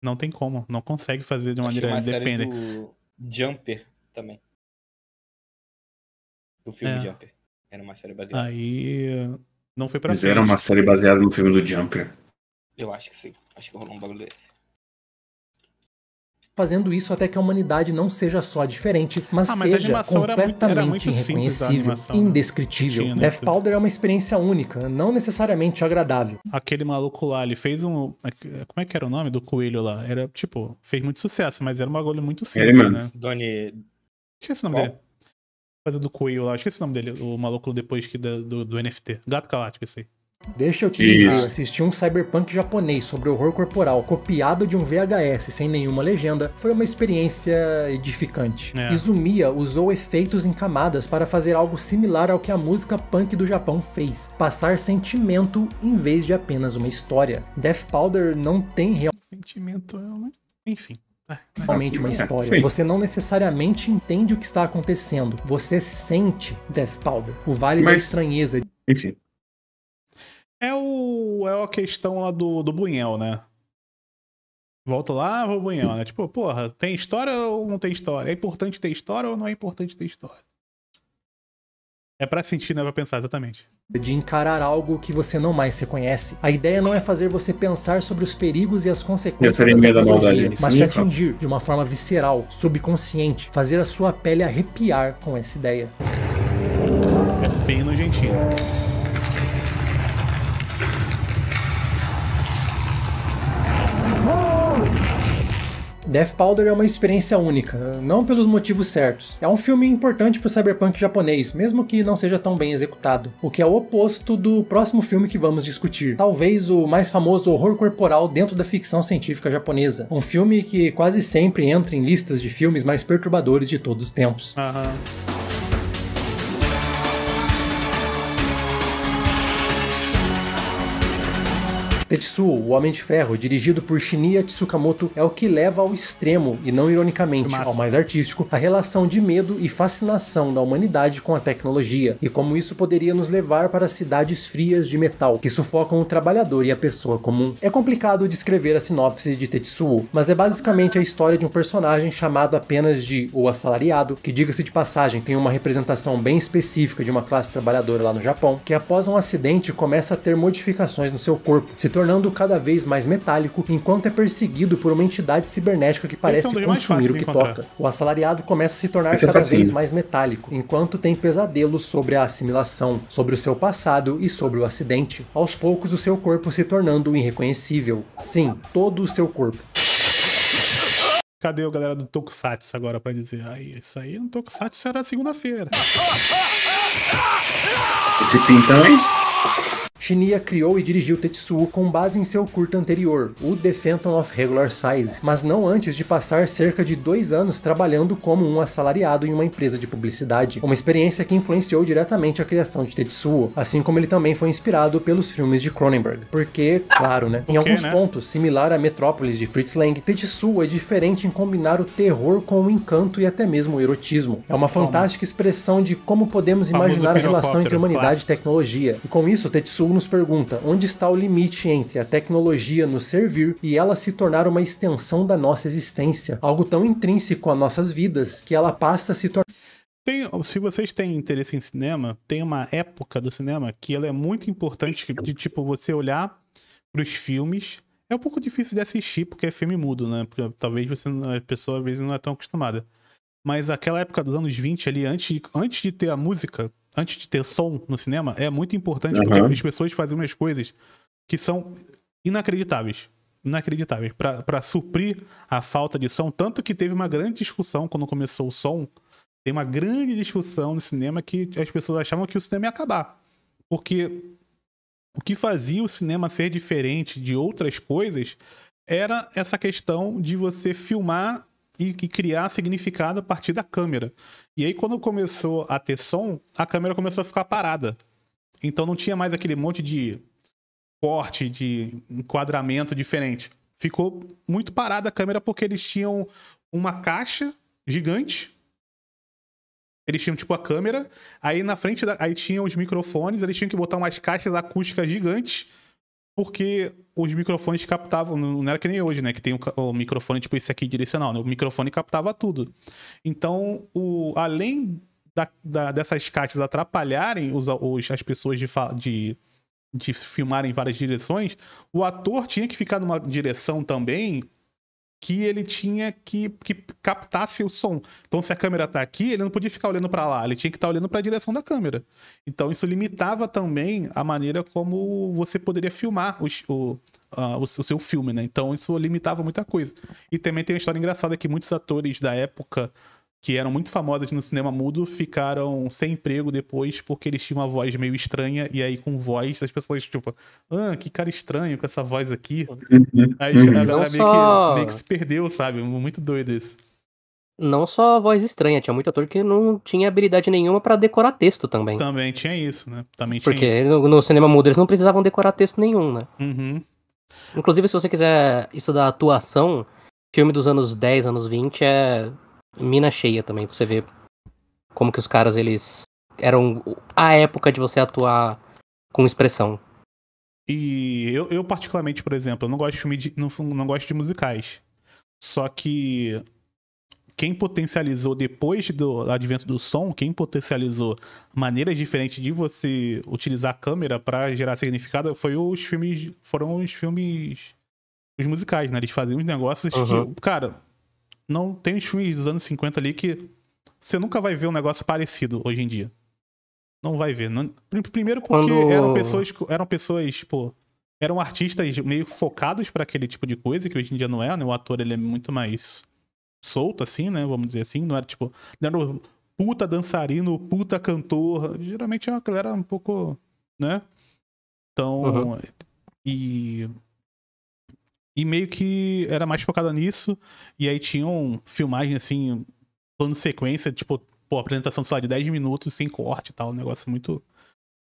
[SPEAKER 1] Não tem como. Não consegue fazer de maneira independente.
[SPEAKER 5] Jumper também do filme é. Jumper. Era uma série baseada.
[SPEAKER 1] Aí não foi pra Mas frente. era uma série baseada
[SPEAKER 4] no filme do Jumper.
[SPEAKER 5] Eu acho que sim. Acho que rolou um bagulho desse.
[SPEAKER 2] Fazendo isso até que a humanidade não seja só diferente, mas, ah, mas seja completamente era muito, era muito irreconhecível, animação, indescritível. né? Death Powder é uma experiência única, não necessariamente agradável.
[SPEAKER 1] Aquele maluco lá, ele fez um. Como é que era o nome do coelho lá? Era, tipo, fez muito sucesso, mas era um bagulho muito simples, né? Donnie. Esqueci o nome Qual? dele fazendo coelho lá. Esqueci o nome dele, o maluco depois que do, do, NFT. Gato Galáctico, esse aí. Deixa eu te Isso. dizer,
[SPEAKER 2] assistir um cyberpunk japonês sobre horror corporal copiado de um VHS sem nenhuma legenda foi uma experiência edificante. É. Izumiya usou efeitos em camadas para fazer algo similar ao que a música punk do Japão fez, passar sentimento em vez de apenas uma história. Death Powder não tem real...
[SPEAKER 1] Sentimento, é uma.
[SPEAKER 2] enfim realmente uma é, história. Você não necessariamente entende o que está acontecendo. Você sente Death Powder, o vale Mas... da estranheza. Enfim.
[SPEAKER 1] É, o, é a questão lá do, do Bunhel, né? Volto lá, vou Bunhel, né? Tipo, porra, tem história ou não tem história? É importante ter história ou não é importante ter história?
[SPEAKER 2] É para sentir, não né? pra pensar, exatamente. De encarar algo que você não mais reconhece. A ideia não é fazer você pensar sobre os perigos e as consequências da tecnologia, da mas te atingir de uma forma visceral, subconsciente, fazer a sua pele arrepiar com essa ideia. É bem nojentinho. Death Powder é uma experiência única, não pelos motivos certos. É um filme importante para o cyberpunk japonês, mesmo que não seja tão bem executado, o que é o oposto do próximo filme que vamos discutir. Talvez o mais famoso horror corporal dentro da ficção científica japonesa. Um filme que quase sempre entra em listas de filmes mais perturbadores de todos os tempos.
[SPEAKER 3] Uhum.
[SPEAKER 2] Tetsuo, o Homem de Ferro, dirigido por Shinya Tsukamoto, é o que leva ao extremo, e não ironicamente, ao mais artístico, a relação de medo e fascinação da humanidade com a tecnologia, e como isso poderia nos levar para cidades frias de metal, que sufocam o trabalhador e a pessoa comum. É complicado descrever a sinopse de Tetsuo, mas é basicamente a história de um personagem chamado apenas de O Assalariado, que diga-se de passagem tem uma representação bem específica de uma classe trabalhadora lá no Japão, que após um acidente começa a ter modificações no seu corpo, se tornando tornando cada vez mais metálico enquanto é perseguido por uma entidade cibernética que é parece consumir o que toca. O assalariado começa a se tornar Esse é cada é vez mais metálico, enquanto tem pesadelos sobre a assimilação, sobre o seu passado e sobre o acidente. Aos poucos, o seu corpo se tornando irreconhecível. Sim, todo o seu corpo.
[SPEAKER 1] Cadê o galera do Tokusatsu agora para dizer? Aí, isso aí no é Tokusatsu era segunda-feira.
[SPEAKER 3] Esse pintão, hein?
[SPEAKER 2] Shinya criou e dirigiu Tetsuo com base em seu curta anterior, o The Phantom of Regular Size, mas não antes de passar cerca de dois anos trabalhando como um assalariado em uma empresa de publicidade, uma experiência que influenciou diretamente a criação de Tetsuo, assim como ele também foi inspirado pelos filmes de Cronenberg, porque, claro, né, em alguns né? pontos, similar a Metrópolis de Fritz Lang, Tetsuo é diferente em combinar o terror com o encanto e até mesmo o erotismo. É uma fantástica expressão de como podemos imaginar a relação entre humanidade e tecnologia, e com isso Tetsuo nos pergunta: onde está o limite entre a tecnologia nos servir e ela se tornar uma extensão da nossa existência, algo tão intrínseco a nossas vidas que ela passa a se tornar tem, se vocês têm
[SPEAKER 1] interesse em cinema, tem uma época do cinema que ela é muito importante de tipo você olhar para os filmes. É um pouco difícil de assistir porque é filme mudo, né? Porque talvez você a pessoa às vezes não é tão acostumada. Mas aquela época dos anos 20 ali, antes antes de ter a música, antes de ter som no cinema, é muito importante uhum. porque as pessoas fazem umas coisas que são inacreditáveis. Inacreditáveis. para suprir a falta de som. Tanto que teve uma grande discussão quando começou o som. Tem uma grande discussão no cinema que as pessoas achavam que o cinema ia acabar. Porque o que fazia o cinema ser diferente de outras coisas era essa questão de você filmar e, e criar significado a partir da câmera. E aí, quando começou a ter som, a câmera começou a ficar parada. Então não tinha mais aquele monte de corte, de enquadramento diferente. Ficou muito parada a câmera porque eles tinham uma caixa gigante. Eles tinham tipo a câmera, aí na frente da... aí tinha os microfones, eles tinham que botar umas caixas acústicas gigantes porque os microfones captavam, não era que nem hoje, né? Que tem o, o microfone tipo esse aqui direcional, né? O microfone captava tudo. Então, o, além da, da, dessas caixas atrapalharem os, os, as pessoas de, de, de filmar em várias direções, o ator tinha que ficar numa direção também que ele tinha que, que captasse o som. Então, se a câmera está aqui, ele não podia ficar olhando para lá, ele tinha que estar tá olhando para a direção da câmera. Então, isso limitava também a maneira como você poderia filmar o, o, uh, o, seu filme, né? Então, isso limitava muita coisa. E também tem uma história engraçada que muitos atores da época que eram muito famosas no cinema mudo, ficaram sem emprego depois porque eles tinham uma voz meio estranha, e aí com voz as pessoas, tipo, ah, que cara estranho com essa voz aqui.
[SPEAKER 6] Uhum. Aí uhum. a galera meio, que, meio que
[SPEAKER 1] se perdeu, sabe? Muito
[SPEAKER 6] doido isso. Não só voz estranha, tinha muito ator que não tinha habilidade nenhuma para decorar texto também. Também tinha isso, né? Também tinha Porque isso. No, no cinema mudo eles não precisavam decorar texto nenhum, né? Uhum. Inclusive, se você quiser estudar atuação, filme dos anos 10, anos 20 é mina cheia também, pra você ver como que os caras, eles eram a época de você atuar com expressão.
[SPEAKER 1] E eu, eu particularmente, por exemplo, eu não gosto de, de não, não gosto de musicais. Só que quem potencializou depois do advento do som, quem potencializou maneiras diferentes de você utilizar a câmera para gerar significado foi os filmes, foram os filmes os musicais, né? Eles faziam uns negócios uhum. que, cara, não tem uns filmes dos anos 50 ali que você nunca vai ver um negócio parecido hoje em dia. Não vai ver. Não... Primeiro porque Quando... eram pessoas, eram pessoas, tipo, eram artistas meio focados para aquele tipo de coisa que hoje em dia não é, né? O ator ele é muito mais solto assim, né? Vamos dizer assim, não era tipo, não era o puta dançarino, puta cantor. Geralmente é uma galera um pouco, né? Então, uhum. e e meio que era mais focada nisso. E aí tinham filmagem, assim, plano sequência, tipo, pô, apresentação, sei lá, de 10 minutos sem corte e tal. Um negócio muito,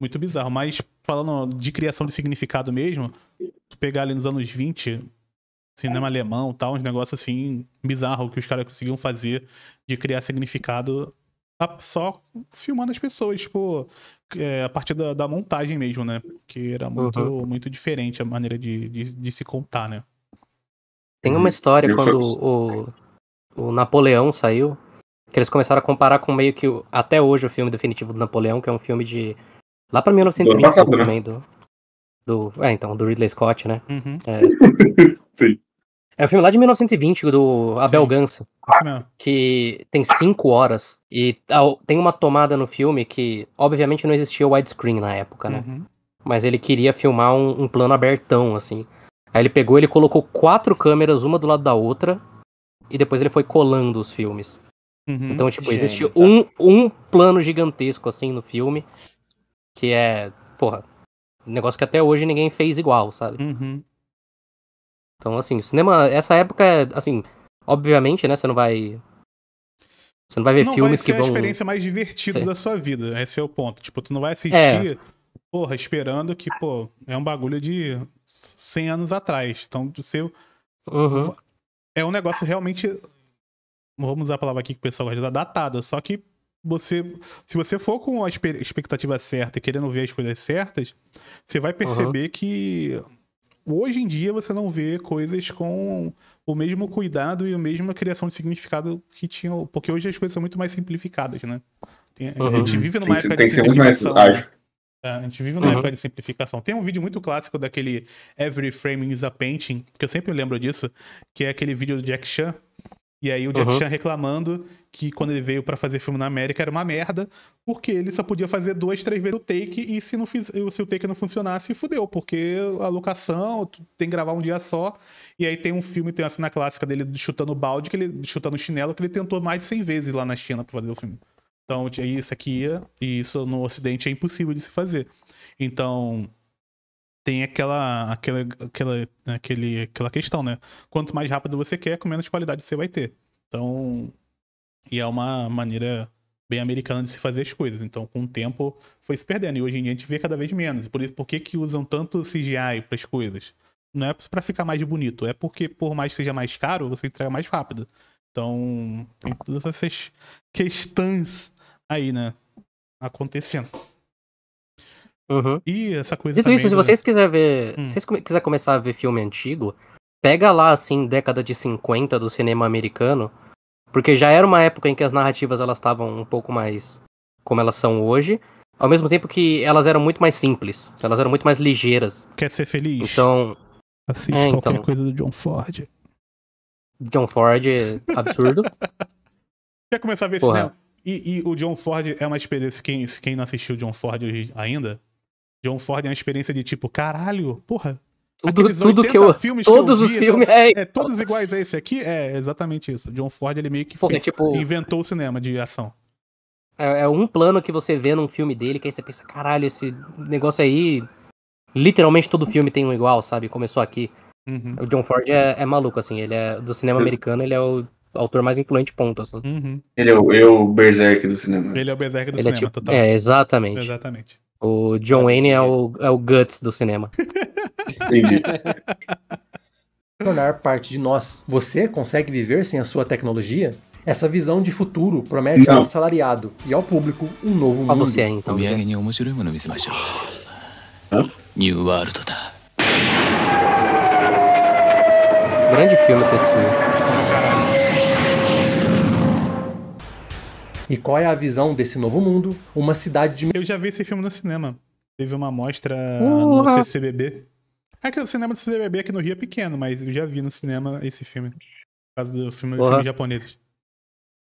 [SPEAKER 1] muito bizarro. Mas falando de criação de significado mesmo, tu pegar ali nos anos 20, cinema alemão tal, uns negócios assim, bizarro que os caras conseguiam fazer de criar significado só filmando as pessoas, tipo, é, a partir da, da, montagem mesmo, né? Porque era muito, uhum. muito diferente a maneira de, de, de se contar, né? Tem uma história quando
[SPEAKER 6] o, o, Napoleão saiu, que eles começaram a comparar com meio que o, até hoje o filme definitivo do Napoleão, que é um filme de lá para 1920 passado, também do do é então do Ridley Scott, né? Uhum. É. Sim. É um filme lá de 1920 do Abel Sim. Ganso, que tem cinco horas e tem uma tomada no filme que obviamente não existia widescreen na época, né? Uhum. Mas ele queria filmar um, um plano abertão assim. Aí ele pegou, ele colocou quatro câmeras, uma do lado da outra, e depois ele foi colando os filmes.
[SPEAKER 3] Uhum, então, tipo, existe
[SPEAKER 6] tá. um, um plano gigantesco, assim, no filme, que é, porra, um negócio que até hoje ninguém fez igual, sabe? Uhum. Então, assim, o cinema, essa época, assim, obviamente, né, você não vai você não vai ver não filmes vai que vão... vai a experiência
[SPEAKER 1] mais divertida da sua vida. Esse é o ponto. Tipo, tu não vai é. assistir é porra, esperando que, pô, é um bagulho de 100 anos atrás. Então, você. Uhum. É um negócio realmente. Vamos usar a palavra aqui que o pessoal gosta de usar, datada. Só que você. Se você for com a expectativa certa e querendo ver as coisas certas, você vai uhum. perceber uhum. que. Hoje em dia você não vê coisas com o mesmo cuidado e a mesma criação de significado que tinham. Porque hoje as coisas são muito mais simplificadas, né? Tem, uhum. A gente uhum. vive numa tem, época tem de simplificação. Mais, né? Ah, a gente vive numa uhum. época de simplificação. Tem um vídeo muito clássico daquele Every Framing is a Painting, que eu sempre lembro disso, que é aquele vídeo do Jack Chan. E aí o Jack uhum. Chan reclamando que quando ele veio para fazer filme na América era uma merda, porque ele só podia fazer duas, três vezes o take, e se, não fiz, se o take não funcionasse, fudeu, porque a locação, tem que gravar um dia só. E aí tem um filme, tem uma cena clássica dele chutando balde, que ele chutando chinelo, que ele tentou mais de 100 vezes lá na China pra fazer o filme. Então, isso aqui e isso no Ocidente é impossível de se fazer. Então, tem aquela, aquela, aquela, né, aquele, aquela questão, né? Quanto mais rápido você quer, com menos qualidade você vai ter. Então, e é uma maneira bem americana de se fazer as coisas. Então, com o tempo, foi se perdendo. E hoje em dia a gente vê cada vez menos. Por isso, por que, que usam tanto CGI para as coisas? Não é para ficar mais bonito, é porque por mais que seja mais caro, você entrega mais rápido. Então, tem todas essas questões aí, né? Acontecendo. Uhum. E essa coisa Dito isso, do... se vocês
[SPEAKER 6] quiserem ver. Hum. Se vocês quiserem começar a ver filme antigo, pega lá, assim, década de 50 do cinema americano. Porque já era uma época em que as narrativas elas estavam um pouco mais como elas são hoje. Ao mesmo tempo que elas eram muito mais simples. Elas eram muito mais ligeiras. Quer ser feliz? Então. Assiste é, qualquer então...
[SPEAKER 1] coisa do John Ford.
[SPEAKER 6] John Ford, é absurdo.
[SPEAKER 1] Quer começar a ver Porra. cinema? E, e, o John Ford é uma experiência. Quem, quem não assistiu John Ford ainda, John Ford é uma experiência de tipo, caralho, porra.
[SPEAKER 3] Tudo, tudo que eu. Filmes todos que eu vi, os filmes. São, é, é... é... todos
[SPEAKER 1] iguais a esse aqui? É, exatamente isso. John Ford, ele meio que porra, fez, tipo... inventou o cinema de ação. É, é, um plano que você vê
[SPEAKER 6] num filme dele, que aí você pensa, caralho, esse negócio aí. Literalmente todo filme tem um igual, sabe? Começou aqui. Uhum. O John Ford é, é maluco, assim. Ele é do cinema americano, ele é o autor mais influente, ponto. Assim. Uhum. Ele
[SPEAKER 3] é o, é o
[SPEAKER 4] Berserk do cinema. Ele é o Berserk
[SPEAKER 3] do ele é cinema, é tipo, total. É, exatamente. Exatamente.
[SPEAKER 6] O John Wayne é o, é o Guts do cinema. Entendi.
[SPEAKER 2] maior parte de nós. Você consegue viver sem a sua tecnologia? Essa visão de futuro promete Não. ao assalariado e ao público um novo mundo. A você, é, então. Ah. New World. Tota. Grande filme, Tetsuya. E qual é a visão desse novo mundo? Uma
[SPEAKER 1] cidade de. Eu já vi esse filme no cinema. Teve uma amostra uh -huh. no CCBB. É que o cinema do CCBB aqui no Rio é pequeno, mas eu já vi no cinema esse filme. Por causa do filme, uh -huh. filme japonês.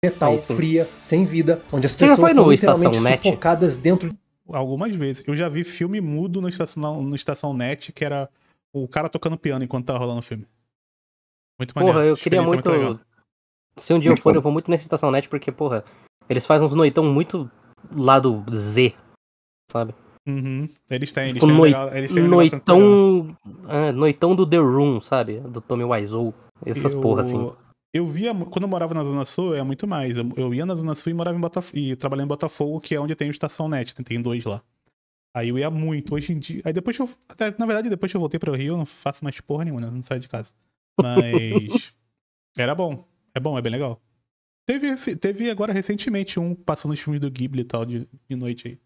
[SPEAKER 2] Metal, é fria, sem vida, onde as Você pessoas são literalmente
[SPEAKER 1] sufocadas net? dentro. Algumas vezes. Eu já vi filme mudo no Estação, no estação Net, que era o cara tocando piano enquanto tá rolando o filme.
[SPEAKER 3] Muito maneiro. Porra, eu queria muito. muito
[SPEAKER 6] Se um dia muito eu for, bom. eu vou muito nessa Estação Net, porque, porra, eles fazem uns noitão muito lado Z, sabe? Uhum. Eles têm, eles, tipo, têm noitão, é, noitão do The Room, sabe? Do Tommy Wiseau, essas eu... porra assim.
[SPEAKER 1] Eu via, quando eu morava na Zona Sul, é muito mais. Eu, eu ia na Zona Sul e morava em Botafogo, e trabalhava em Botafogo, que é onde tem o Estação Net, tem dois lá. Aí eu ia muito, hoje em dia. Aí depois eu. Até, na verdade, depois que eu voltei para o Rio, eu não faço mais porra nenhuma, né? não saio de casa. Mas. era bom. É bom, é bem legal. Teve, teve agora recentemente um passando os filmes do Ghibli e tal de, de noite
[SPEAKER 2] aí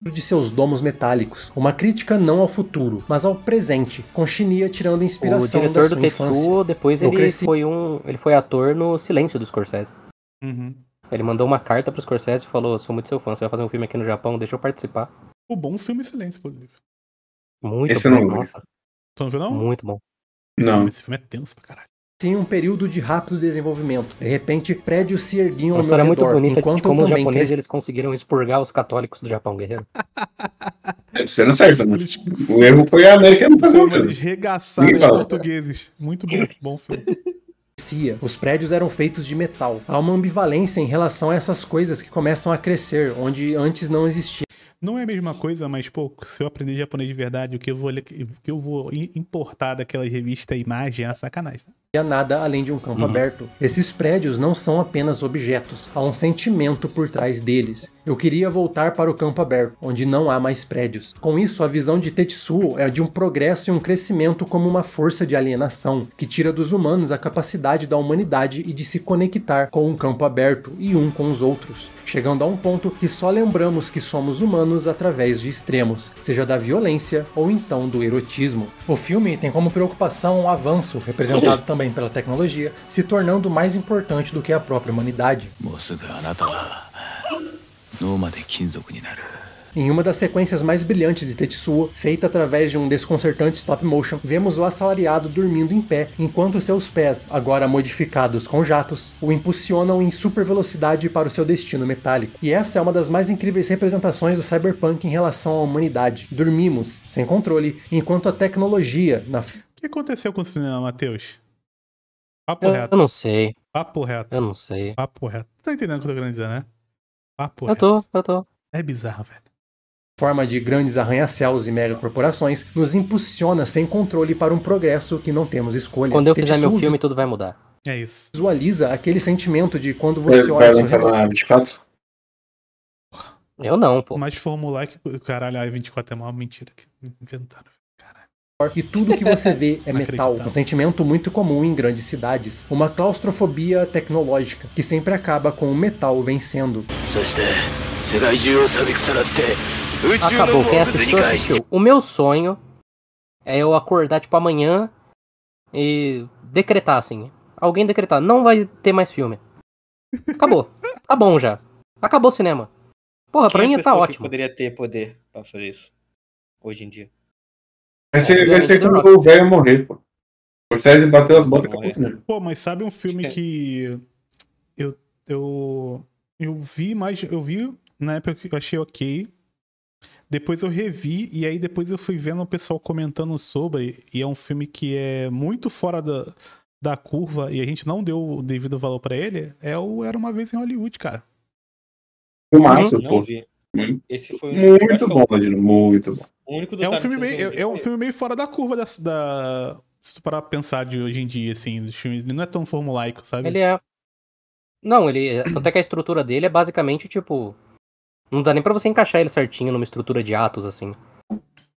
[SPEAKER 2] de seus domos metálicos. Uma crítica não ao futuro, mas ao presente, com Shinya tirando inspiração o diretor da sua do seu depois ele foi
[SPEAKER 6] um, ele foi ator no Silêncio dos Scorsese. Uhum. Ele mandou uma carta pro Scorsese e falou: "Sou muito seu fã, você vai fazer um filme aqui no Japão, deixa eu participar".
[SPEAKER 2] O bom filme Silêncio, inclusive.
[SPEAKER 3] Muito Esse bom, não
[SPEAKER 2] não viu não? Muito bom. Não. Esse filme é tenso pra caralho sim um período de rápido desenvolvimento. De repente, prédios se erguiam ao meu redor. muito enquanto como os japoneses cres... eles conseguiram expurgar
[SPEAKER 6] os católicos do Japão, guerreiro.
[SPEAKER 4] É, isso não serve. Né? O erro foi a América
[SPEAKER 3] no
[SPEAKER 6] Brasil. o Eles regaçaram os
[SPEAKER 2] portugueses. Muito bom, bom filme. Os prédios eram feitos de metal. Há uma ambivalência em relação a essas coisas que começam a crescer, onde antes não existia. Não é a mesma coisa, mas, pô, se eu aprender japonês de verdade, o que eu vou, o que eu
[SPEAKER 1] vou importar daquela revista, imagem é sacanagem. Não
[SPEAKER 2] há tá? é nada além de um campo uhum. aberto. Esses prédios não são apenas objetos, há um sentimento por trás deles. Eu queria voltar para o campo aberto, onde não há mais prédios. Com isso, a visão de Tetsuo é de um progresso e um crescimento como uma força de alienação, que tira dos humanos a capacidade da humanidade e de se conectar com um campo aberto e um com os outros, chegando a um ponto que só lembramos que somos humanos humanos através de extremos, seja da violência ou então do erotismo. O filme tem como preocupação o avanço, representado também pela tecnologia, se tornando mais importante do que a própria humanidade. 脳まで金属になる em uma das sequências mais brilhantes de Tetsuo, feita através de um desconcertante stop motion, vemos o assalariado dormindo em pé, enquanto seus pés, agora modificados com jatos, o impulsionam em super velocidade para o seu destino metálico. E essa é uma das mais incríveis representações do cyberpunk em relação à humanidade. Dormimos, sem controle, enquanto a tecnologia na... O
[SPEAKER 1] que aconteceu com o cinema, Matheus?
[SPEAKER 2] Papo eu, reto. Eu não sei. Papo reto. Eu não sei. Papo reto. Tá entendendo o que eu tô querendo dizer, né? Papo eu reto. Eu tô, eu tô. É bizarro, velho forma de grandes arranha-céus e megacorporações, nos impulsiona sem controle para um progresso que não temos escolha. Quando eu fizer Tetsu... meu filme, tudo vai mudar. É isso. Visualiza aquele sentimento de quando você eu olha. Vai lançar hum, na
[SPEAKER 6] 24?
[SPEAKER 1] Eu não, pô. Mas formular que. Caralho, a 24 é uma mentira que
[SPEAKER 2] inventaram. E tudo que você vê é metal, um sentimento muito comum em grandes cidades. Uma claustrofobia tecnológica, que sempre acaba com o metal vencendo.
[SPEAKER 3] Acabou. Quem assistiu, assistiu.
[SPEAKER 2] O meu sonho é
[SPEAKER 6] eu acordar, tipo, amanhã e decretar, assim. Alguém decretar, não vai ter mais filme. Acabou. tá bom já. Acabou o cinema. Porra, Quem pra é
[SPEAKER 5] mim é tá ótimo. poderia ter poder pra fazer isso hoje em dia. Vai ser, vai ser
[SPEAKER 4] quando o velho morrer, pô. Consegue bater as botas cinema
[SPEAKER 1] Pô, mas sabe um filme que eu, eu eu vi mais eu vi na época que eu achei ok, depois eu revi e aí depois eu fui vendo o pessoal comentando sobre. E é um filme que é muito fora da, da curva e a gente não deu o devido valor para ele. É o Era Uma Vez em Hollywood, cara.
[SPEAKER 3] O máximo, pô.
[SPEAKER 5] Hum?
[SPEAKER 4] Esse
[SPEAKER 1] foi muito bom,
[SPEAKER 4] Adino, muito bom.
[SPEAKER 1] é um filme meio, é, é um filme meio fora da curva da, da para pensar de hoje em dia assim, do filme, ele não é tão formulaico, sabe? Ele é Não, ele, até é que a estrutura dele é basicamente tipo não dá nem
[SPEAKER 6] pra você encaixar ele certinho numa estrutura de atos, assim.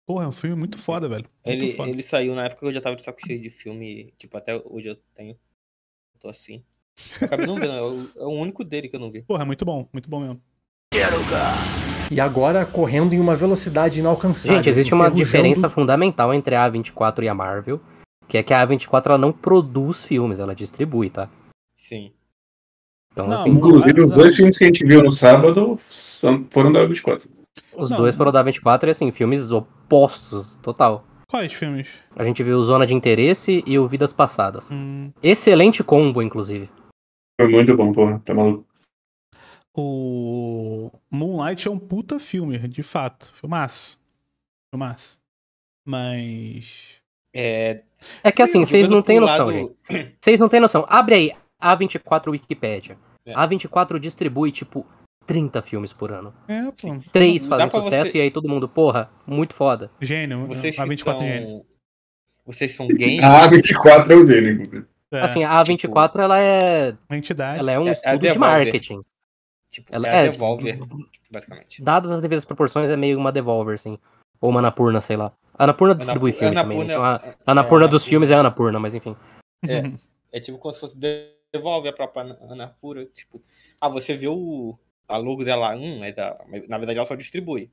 [SPEAKER 6] Porra, é um filme muito foda, velho.
[SPEAKER 5] Muito ele, foda. ele saiu na época que eu já tava de saco cheio de filme, tipo, até hoje eu tenho. tô assim. Eu acabei não vendo, é o, único dele que eu não vi.
[SPEAKER 1] Porra, é muito bom, muito bom mesmo.
[SPEAKER 2] E agora correndo em uma velocidade inalcançável. Gente, existe uma diferença
[SPEAKER 6] fundamental entre a A24 e a Marvel, que é que a A24 ela não produz filmes, ela distribui, tá? Sim. Então, não, assim, inclusive, os dois filmes que a gente viu no sábado foram da 24. Os não. dois foram da 24 e, assim, filmes opostos, total. Quais filmes? A gente viu Zona de Interesse e o Vidas Passadas. Hum. Excelente combo, inclusive. Foi
[SPEAKER 4] muito bom, porra. Tá maluco.
[SPEAKER 1] O Moonlight é um puta filme, de fato. Filmaço. Filmaço. Mas. É.
[SPEAKER 3] É que assim, vocês não têm noção, lado...
[SPEAKER 6] gente. Vocês não têm noção. Abre aí, a24 Wikipedia. É. A24 distribui, tipo, 30 filmes por ano.
[SPEAKER 3] É, pô. Três fazem sucesso você... e
[SPEAKER 6] aí todo mundo, porra, muito foda. Gênio, vocês A24 são... gênio. Vocês são games? A
[SPEAKER 4] A24 é o gênio.
[SPEAKER 5] É. Assim,
[SPEAKER 6] a A24 tipo... ela é. Uma entidade. Ela é um é, é estudo de marketing. Tipo, ela é, é Devolver, tipo, basicamente. Dadas as devidas proporções, é meio uma Devolver, assim. Ou uma Anapurna, sei lá. Anapurna distribui Anapurna, filme Anapurna também. Né? Tipo, é, então, a Anapurna é, dos é. filmes é Anapurna, mas enfim. É,
[SPEAKER 5] é tipo como se fosse Devolve a própria Anafura. Tipo, ah, você vê o. A logo dela, hum, é da. Na verdade,
[SPEAKER 1] ela só distribui.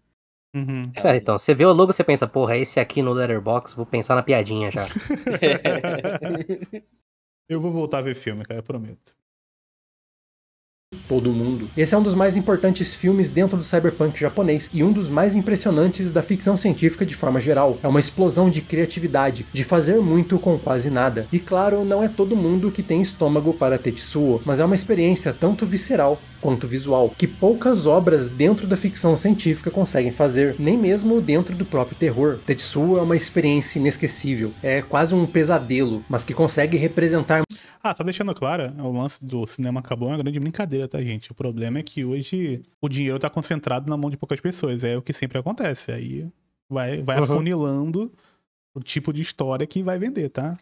[SPEAKER 3] Uhum. Certo, então.
[SPEAKER 6] Você vê o logo, você pensa, porra, esse aqui no Letterbox, vou pensar na
[SPEAKER 1] piadinha já. Eu vou voltar a ver filme, cara, eu prometo
[SPEAKER 2] todo mundo. Esse é um dos mais importantes filmes dentro do cyberpunk japonês e um dos mais impressionantes da ficção científica de forma geral. É uma explosão de criatividade, de fazer muito com quase nada. E claro, não é todo mundo que tem estômago para Tetsuo, mas é uma experiência tanto visceral quanto visual, que poucas obras dentro da ficção científica conseguem fazer, nem mesmo dentro do próprio terror. Tetsuo é uma experiência inesquecível, é quase um pesadelo, mas que consegue representar ah, só deixando claro, é, o lance
[SPEAKER 1] do cinema acabou é uma grande brincadeira, tá, gente? O problema é que hoje o dinheiro tá concentrado na mão de poucas pessoas. É o que sempre acontece. Aí vai, vai uhum. afunilando o tipo de história que vai vender, tá?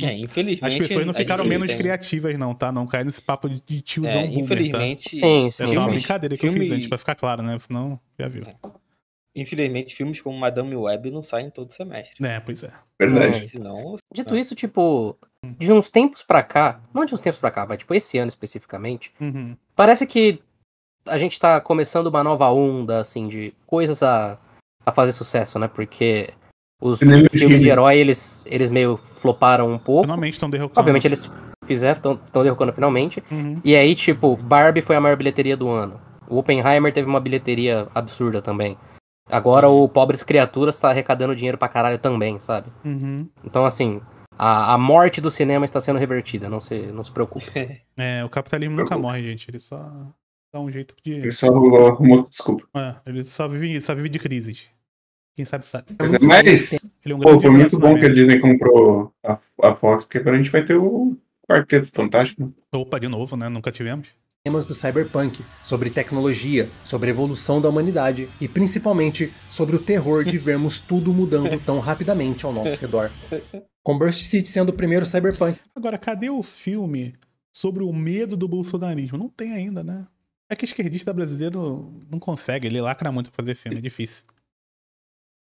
[SPEAKER 1] É, é, infelizmente. As pessoas não ficaram menos tem... criativas, não, tá? Não cai nesse papo de é, tiozão é, boomer, tá? Infelizmente. Tá? Sim, sim. É só uma brincadeira filme... que eu fiz antes, pra ficar claro, né? Senão, já viu. É.
[SPEAKER 5] Infelizmente, filmes como Madame Web não saem todo semestre. É, pois é. Verdade. senão... Dito né? isso,
[SPEAKER 6] tipo, Uhum. de uns tempos pra cá, não de uns tempos pra cá, vai tipo esse ano especificamente, uhum. parece que a gente tá começando uma nova onda, assim, de coisas a, a fazer sucesso, né? Porque os filmes de herói, eles, eles meio floparam um pouco. Finalmente estão derrocando. Obviamente eles fizeram, estão derrocando finalmente. Uhum. E aí, tipo, Barbie foi a maior bilheteria do ano. O Oppenheimer teve uma bilheteria absurda também. Agora uhum. o Pobres Criaturas tá arrecadando dinheiro pra caralho também, sabe? Uhum. Então, assim, a, a morte do cinema está sendo revertida, não se, não se preocupe.
[SPEAKER 1] É, o capitalismo nunca morre, gente. Ele só dá um jeito de. Ele só arrumou desculpa. É, ele só vive, só vive de crises. Quem sabe sabe. Mas, ele é um pô, foi muito
[SPEAKER 4] bom que a Disney comprou a, a Fox, porque agora a gente vai ter o Quarteto
[SPEAKER 2] Fantástico. Opa, de novo, né? Nunca tivemos temas do cyberpunk, sobre tecnologia, sobre a evolução da humanidade e principalmente sobre o terror de vermos tudo mudando tão rapidamente ao nosso redor. com Burst City sendo o primeiro cyberpunk. Agora, cadê o filme sobre
[SPEAKER 1] o medo do bolsonarismo? Não tem ainda, né? É que esquerdista brasileiro não consegue, ele lacra muito pra fazer filme, é difícil.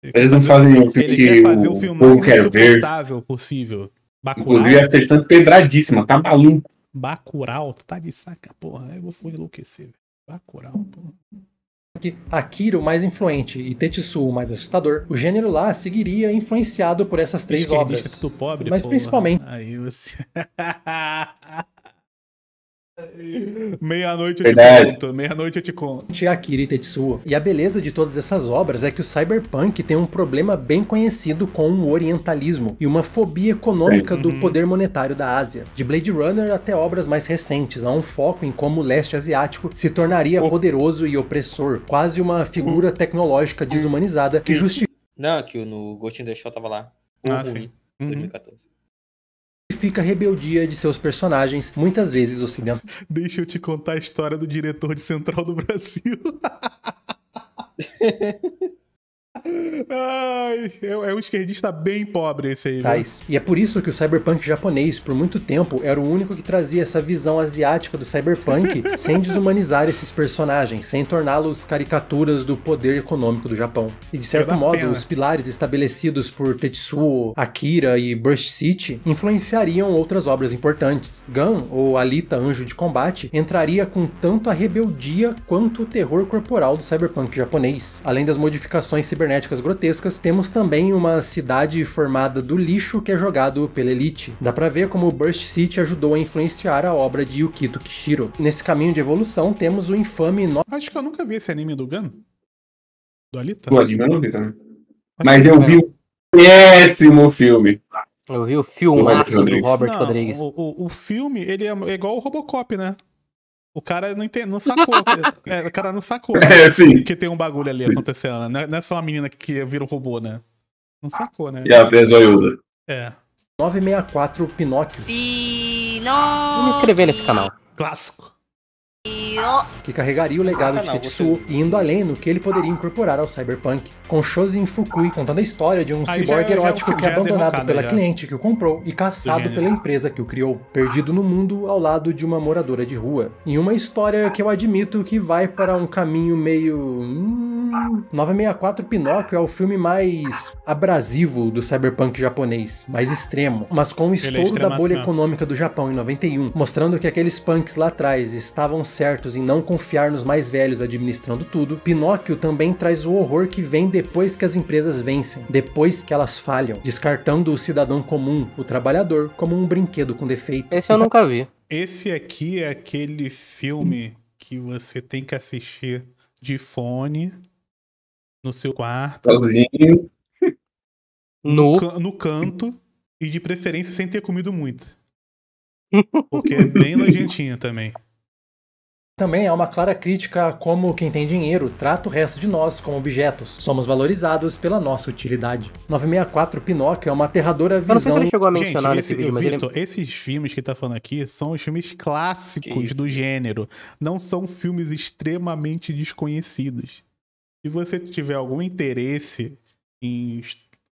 [SPEAKER 4] Ele Eles não fazem um, Ele quer fazer o, o filme mais ver.
[SPEAKER 1] possível. Bacurau. Inclusive, a terceira pedradíssima, tá maluco.
[SPEAKER 2] Bacurau, tu tá de saca, porra. Eu vou enlouquecer. Bacurau, porra. Akira o mais influente e Tetsuo o mais assustador, o gênero lá seguiria influenciado por essas três obras. Pobre, mas porra. principalmente.
[SPEAKER 1] Aí você.
[SPEAKER 2] Meia-noite eu Verdade. te conto, meia-noite eu te conto. É Akira Tetsuo. E a beleza de todas essas obras é que o cyberpunk tem um problema bem conhecido com o orientalismo e uma fobia econômica é. do uhum. poder monetário da Ásia. De Blade Runner até obras mais recentes, há um foco em como o leste asiático se tornaria oh. poderoso e opressor, quase uma figura tecnológica desumanizada que justifica.
[SPEAKER 5] Não, que no Ghost in the Shell tava lá.
[SPEAKER 2] Ah, sim. 2014. Uhum. Fica a rebeldia de seus personagens, muitas vezes ocidentais. Deixa eu te contar a história do diretor de Central do Brasil. Ai, é, é um esquerdista bem pobre esse aí, Tais. E é por isso que o cyberpunk japonês, por muito tempo, era o único que trazia essa visão asiática do cyberpunk sem desumanizar esses personagens, sem torná-los caricaturas do poder econômico do Japão. E de certo modo, pena. os pilares estabelecidos por Tetsuo, Akira e Brush City influenciariam outras obras importantes. Gun, ou Alita Anjo de Combate, entraria com tanto a rebeldia quanto o terror corporal do cyberpunk japonês, além das modificações cibernéticas cibernéticas grotescas, temos também uma cidade formada do lixo que é jogado pela elite. Dá pra ver como Burst City ajudou a influenciar a obra de Yukito Kishiro. Nesse caminho de evolução, temos o infame... No... Acho que eu nunca vi esse anime do Gun. Do Alita? Do Alita eu não vi também. Mas eu vi o
[SPEAKER 4] péssimo filme. Eu vi o filme. do Robert não, Rodrigues. O,
[SPEAKER 1] o, o, filme, ele é, é igual o Robocop, né? O cara não, entende, não sacou. é, o cara não sacou. É, sim. Que tem um bagulho ali acontecendo. Né? Não é só uma menina que vira um robô, né? Não sacou, né? E a pesoiuda. É.
[SPEAKER 2] 964 Pinóquio.
[SPEAKER 1] Pinóquio. Vamos
[SPEAKER 2] inscrever nesse canal. Clássico que carregaria o legado ah, de Tetsuo, você... indo além no que ele poderia incorporar ao cyberpunk, com Shozin Fukui contando a história de um cyborg é erótico que é, é abandonado pela já. cliente que o comprou e caçado pela empresa que o criou, perdido no mundo ao lado de uma moradora de rua. Em uma história que eu admito que vai para um caminho meio... Hum, 964 Pinóquio é o filme mais abrasivo do cyberpunk japonês, mais extremo, mas com o é estouro é da bolha econômica do Japão em 91, mostrando que aqueles punks lá atrás estavam certos em não confiar nos mais velhos administrando tudo, Pinóquio também traz o horror que vem depois que as empresas vencem, depois que elas falham, descartando o cidadão comum, o trabalhador, como um brinquedo com defeito. Esse eu nunca
[SPEAKER 1] vi. Esse aqui é aquele filme que você tem que assistir de fone no seu quarto.
[SPEAKER 3] Sozinho.
[SPEAKER 1] No, no, canto. E de preferência sem ter comido muito.
[SPEAKER 3] Porque é bem
[SPEAKER 1] nojentinha também.
[SPEAKER 2] Também há uma clara crítica a como quem tem dinheiro trata o resto de nós como objetos. Somos valorizados pela nossa utilidade. 964 Pinóquio é uma aterradora visão... Eu não sei se ele chegou a mencionar Gente, esse, vídeo, mas ele... esses filmes que ele tá falando aqui são os filmes
[SPEAKER 1] clássicos do gênero. Não são filmes extremamente desconhecidos. Se você tiver algum interesse em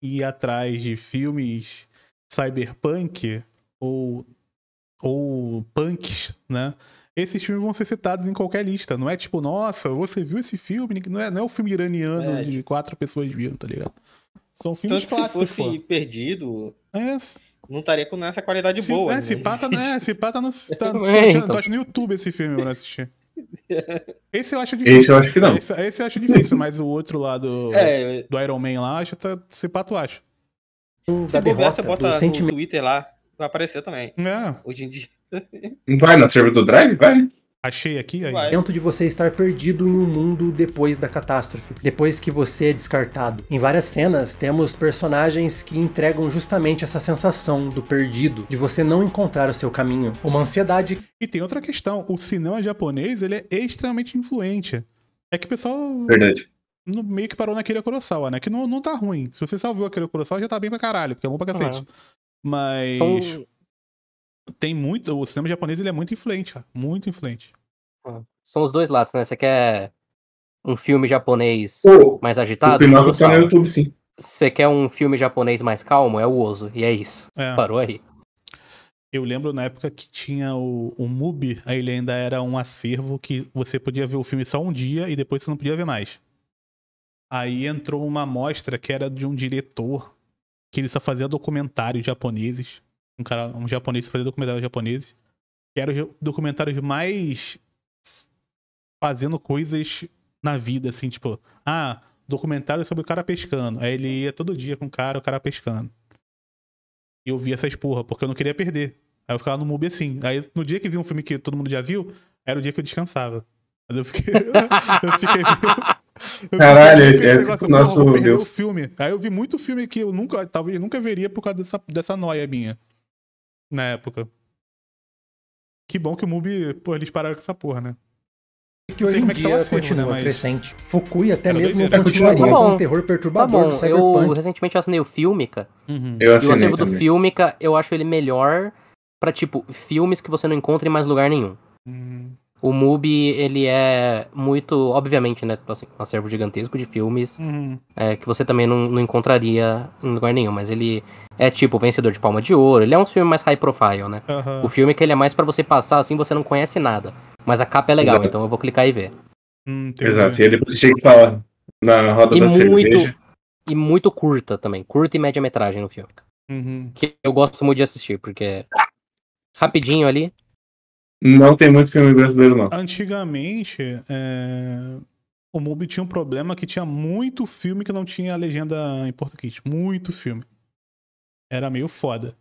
[SPEAKER 1] ir atrás de filmes cyberpunk ou, ou punks, né? Esses filmes vão ser citados em qualquer lista. Não é tipo, nossa, você viu esse filme? Não é, não é o filme iraniano é, de tipo... quatro pessoas viram, tá ligado? São filmes Tanto clássicos. Se fosse pô.
[SPEAKER 5] perdido.
[SPEAKER 1] É. Não estaria com essa qualidade se, boa. É, né? se pata, né? Se pata não Tá, é, então. tô achando no YouTube esse filme pra assistir. Esse eu acho difícil. Esse eu acho que não. Esse, esse eu acho difícil, mas o outro lá do, é, do Iron Man lá, acho que tá, se pá, tu acha. Se você bota no Twitter lá, vai aparecer também. É. Hoje em dia.
[SPEAKER 4] Vai, na
[SPEAKER 2] servidor do Drive?
[SPEAKER 1] Vai. Achei aqui.
[SPEAKER 2] Aí. Dentro de você estar perdido em um mundo depois da catástrofe, depois que você é descartado. Em várias cenas, temos personagens que entregam justamente essa sensação do perdido, de você não encontrar o seu caminho. Uma ansiedade. E tem outra questão: o cinema japonês ele é extremamente influente. É que o pessoal.
[SPEAKER 1] Verdade. No, meio que parou naquele Kurosawa, né? Que não, não tá ruim. Se você só viu aquele Kurosawa, já tá bem pra caralho, porque é bom pra é. cacete. Ah. Mas. São tem muito. O cinema japonês ele é muito influente, cara. Muito influente. Ah,
[SPEAKER 6] são os dois lados, né? Você quer um filme japonês oh, mais agitado? O final tá no YouTube, sim. Você quer um filme japonês mais calmo? É o Ozo. E é isso. É. Parou aí.
[SPEAKER 1] Eu lembro na época que tinha o, o MUBI, aí ele ainda era um acervo que você podia ver o filme só um dia e depois você não podia ver mais. Aí entrou uma amostra que era de um diretor que ele só fazia documentários japoneses um cara, um japonês, fazer documentários japoneses, que eram documentários mais fazendo coisas na vida, assim, tipo, ah, documentário sobre o cara pescando. Aí ele ia todo dia com o cara, o cara pescando. E eu via essas porra, porque eu não queria perder. Aí eu ficava no MUBI assim. Aí no dia que vi um filme que todo mundo já viu, era o dia que eu descansava. Mas eu fiquei. eu fiquei. Caralho, fiquei é, é nosso Deus. o filme. Aí eu vi muito filme que eu nunca, talvez nunca veria por causa dessa, dessa noia minha na época. Que bom que o Mubi, pô, eles pararam com essa porra, né? É que hoje em é dia é continua né, mas... crescente. Fukui
[SPEAKER 2] até mesmo continua. continuaria tá com um terror perturbador tá Eu
[SPEAKER 1] recentemente eu assinei o Filmica.
[SPEAKER 2] Uhum. Eu e o acervo do
[SPEAKER 6] Filmica, eu acho ele melhor pra, tipo, filmes que você não encontra em mais lugar nenhum. Hum. O MUBI, ele é muito, obviamente, né? Assim, um acervo gigantesco de filmes uhum. é, que você também não, não, encontraria em lugar nenhum. Mas ele é tipo vencedor de palma de ouro. Ele é um filme mais high profile, né? Uhum. O filme é que ele é mais para você passar assim, você não conhece nada. Mas a capa é legal, Exato. então eu vou clicar e ver.
[SPEAKER 3] Hum, Exato. E
[SPEAKER 4] depois chega e fala
[SPEAKER 3] na roda e da muito, cerveja.
[SPEAKER 6] E muito curta também. Curta e média metragem no filme. Uhum. Que eu gosto muito de assistir, porque é rapidinho ali,
[SPEAKER 4] não tem muito filme brasileiro, não.
[SPEAKER 1] Antigamente, é... o Mubi tinha um problema que tinha muito filme que não tinha legenda em português. Muito filme. Era meio foda.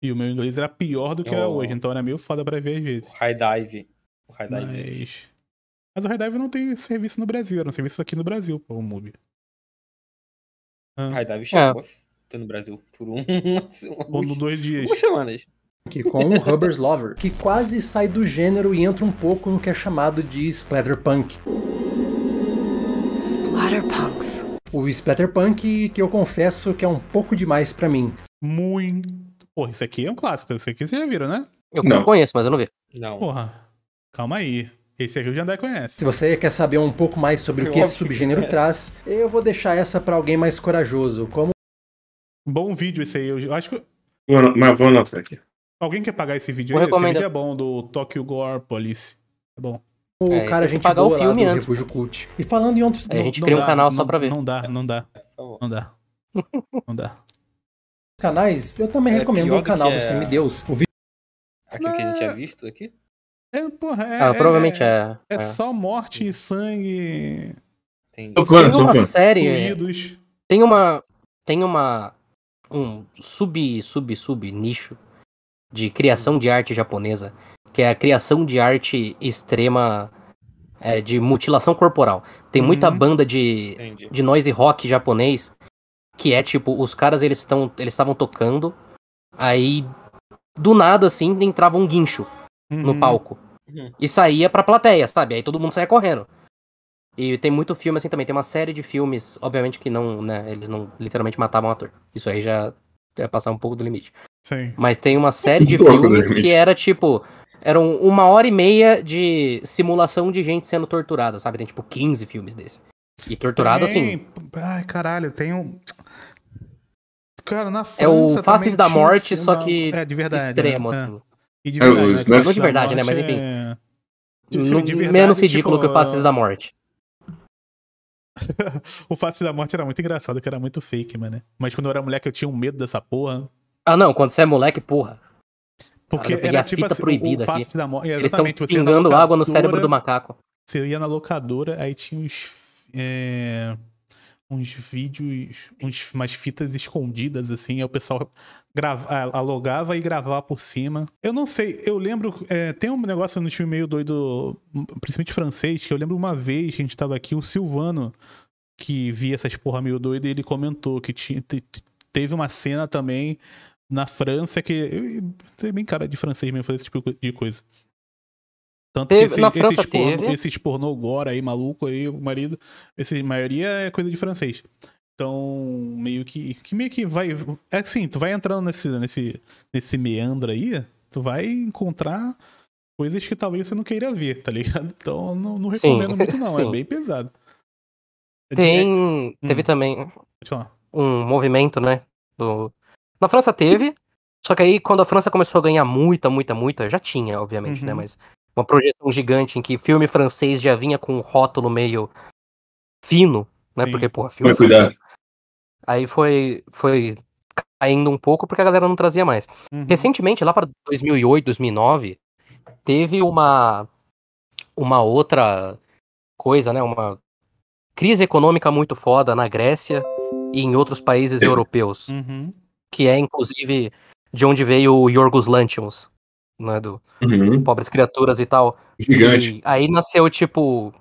[SPEAKER 1] E o meu inglês era pior do que é oh. era hoje, então era meio foda pra ver às vezes. O High Dive. O High Dive. É Mas... Mas o High Dive não tem serviço no Brasil, era um serviço aqui no Brasil, pô, o Mubi. Ah. High Dive é. chegou é. no Brasil por um, assim, Ou dois dias. Duas
[SPEAKER 5] semanas
[SPEAKER 2] que com o Hubbard's Lover, que quase sai do gênero e entra um pouco no que é chamado de splatterpunk.
[SPEAKER 3] Splatterpunks.
[SPEAKER 2] O splatterpunk que eu confesso que é um pouco demais para mim. Muito.
[SPEAKER 1] Pô, isso aqui é um clássico, esse aqui vocês já viram, né? Eu não. conheço, mas eu não vi. Não. Porra, calma aí. Esse aqui o Jandai conhece. Se
[SPEAKER 2] você quer saber um pouco mais sobre o que esse subgênero é. traz, eu vou deixar essa para alguém mais corajoso. Como Bom vídeo esse aí. Eu acho que. Mas vou anotar
[SPEAKER 4] aqui.
[SPEAKER 1] Alguém quer pagar
[SPEAKER 2] esse vídeo? Aí? Esse vídeo é
[SPEAKER 1] bom, do Tokyo Gore Police. É bom. O é, cara, a é gente pagar o filme antes. Refúgio Cult. E falando em outros... É, a gente cria um dá, canal não, só pra ver. Não dá, não dá. Não dá.
[SPEAKER 3] não
[SPEAKER 2] dá. Canais, eu também é recomendo o canal do Semideus.
[SPEAKER 1] O vídeo... Ah, que a gente tinha é. visto aqui? É, porra, é, ah, é, provavelmente é, é. É, só morte e sangue. Tem uma série.
[SPEAKER 6] Tem uma. Tem uma. Um sub, sub, sub nicho de criação de arte japonesa, que é a criação de arte extrema é, de mutilação corporal. Tem uhum. muita uhum. banda de, de noise rock japonês que é tipo, os caras eles estão eles estavam tocando, aí do nada assim entrava um guincho uhum. no palco uhum. e saía pra plateia, sabe? Aí todo mundo saia correndo. E tem muito filme assim também, tem uma série de filmes, obviamente que não, né, eles não literalmente matavam o ator. Isso aí já é passar um pouco do limite. Sim. Mas tem uma série de filmes que era tipo. Eram uma hora e meia de simulação de gente sendo torturada, sabe? Tem tipo 15 filmes desse. E torturado tem... assim.
[SPEAKER 1] Ai, caralho, tem um. Cara, na França. É o Faces da Morte, só que. É, de verdade. Né? Extremo, é. assim. E de verdade. É, né? Não de verdade, né? Mas
[SPEAKER 6] enfim. É... Tipo, no... Verdade, menos ridículo tipo, que o tipo, Faces da Morte.
[SPEAKER 1] o Fácil da Morte era muito engraçado, que era muito fake, mano. Mas quando eu era moleque, eu tinha um medo dessa porra. Ah, não, quando você é moleque, porra. Porque ah, era tipo assim, proibida o Fácil da Morte. É, Eles estão pingando água no cérebro do macaco. Você ia na locadora, aí tinha uns. É, uns vídeos, uns, umas fitas escondidas, assim, aí o pessoal grava, e gravava por cima. Eu não sei, eu lembro. É, tem um negócio no time meio doido, principalmente francês, que eu lembro uma vez que a gente tava aqui, o Silvano, que via essas porra meio doida, e ele comentou que tinha, teve uma cena também na França que. Tem bem cara de francês mesmo fazer esse tipo de coisa. Tanto teve, que esse, na França esses, porno, esses pornô agora aí, maluco aí, o marido, esse, maioria é coisa de francês. Então, meio que. Que meio que vai. É assim, tu vai entrando nesse, nesse, nesse meandro aí, tu vai encontrar coisas que talvez você não queira ver, tá ligado? Então, não, não recomendo Sim. muito, não. É sim. É bem pesado. É Tem. É... Teve hum. também
[SPEAKER 6] um movimento, né? Do... Na França teve, só que aí quando a França começou a ganhar muita, muita, muita, já tinha, obviamente, né, uhum. né? Mas uma projeção gigante em que filme francês já vinha com um rótulo meio fino, né? Sim. Porque, porra, filme. Foi cuidado. Francês... Aí foi, foi caindo um pouco porque a galera não trazia mais. Uhum. Recentemente, lá para 2008, 2009, teve uma, uma outra coisa, né? Uma crise econômica muito foda na Grécia e em outros países europeus. Uhum. Que é, inclusive, de onde veio o Yorgos Lanthimos, né? Do uhum. Pobres Criaturas e tal. Gigante. E aí nasceu, tipo...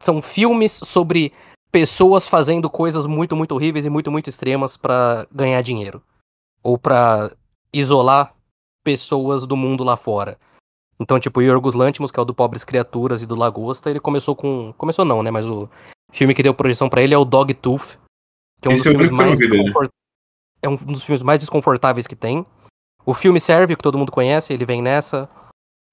[SPEAKER 6] São filmes sobre pessoas fazendo coisas muito, muito horríveis e muito, muito extremas para ganhar dinheiro. Ou para isolar pessoas do mundo lá fora. Então, tipo, Yorgos Lantimos, que é o do Pobres Criaturas e do Lagosta, ele começou com... Começou não, né? Mas o filme que deu projeção para ele é o Dogtooth. Que é um, Esse dos é filmes mais desconfort... é um dos filmes mais desconfortáveis que tem. O filme Sérvio, que todo mundo conhece, ele vem nessa.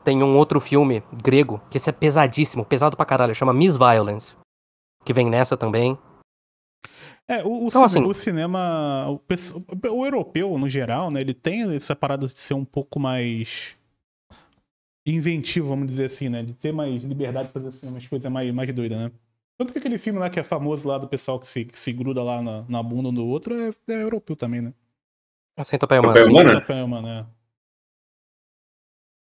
[SPEAKER 6] Tem um outro filme grego, que esse é pesadíssimo, pesado pra caralho, chama Miss Violence que vem nessa
[SPEAKER 1] também. É, o, o, então, assim, o cinema. O, o, europeu, no geral, né? Ele tem essa parada de ser um pouco mais inventivo, vamos dizer assim, né? De ter mais liberdade de fazer assim, umas coisas mais, mais doidas, né? Tanto que aquele filme lá que é famoso lá do pessoal que se, que se gruda lá na, na bunda um do outro é, é europeu também, né? É
[SPEAKER 6] sem
[SPEAKER 3] tapanha humana. Sem
[SPEAKER 1] tapanha né? né? né.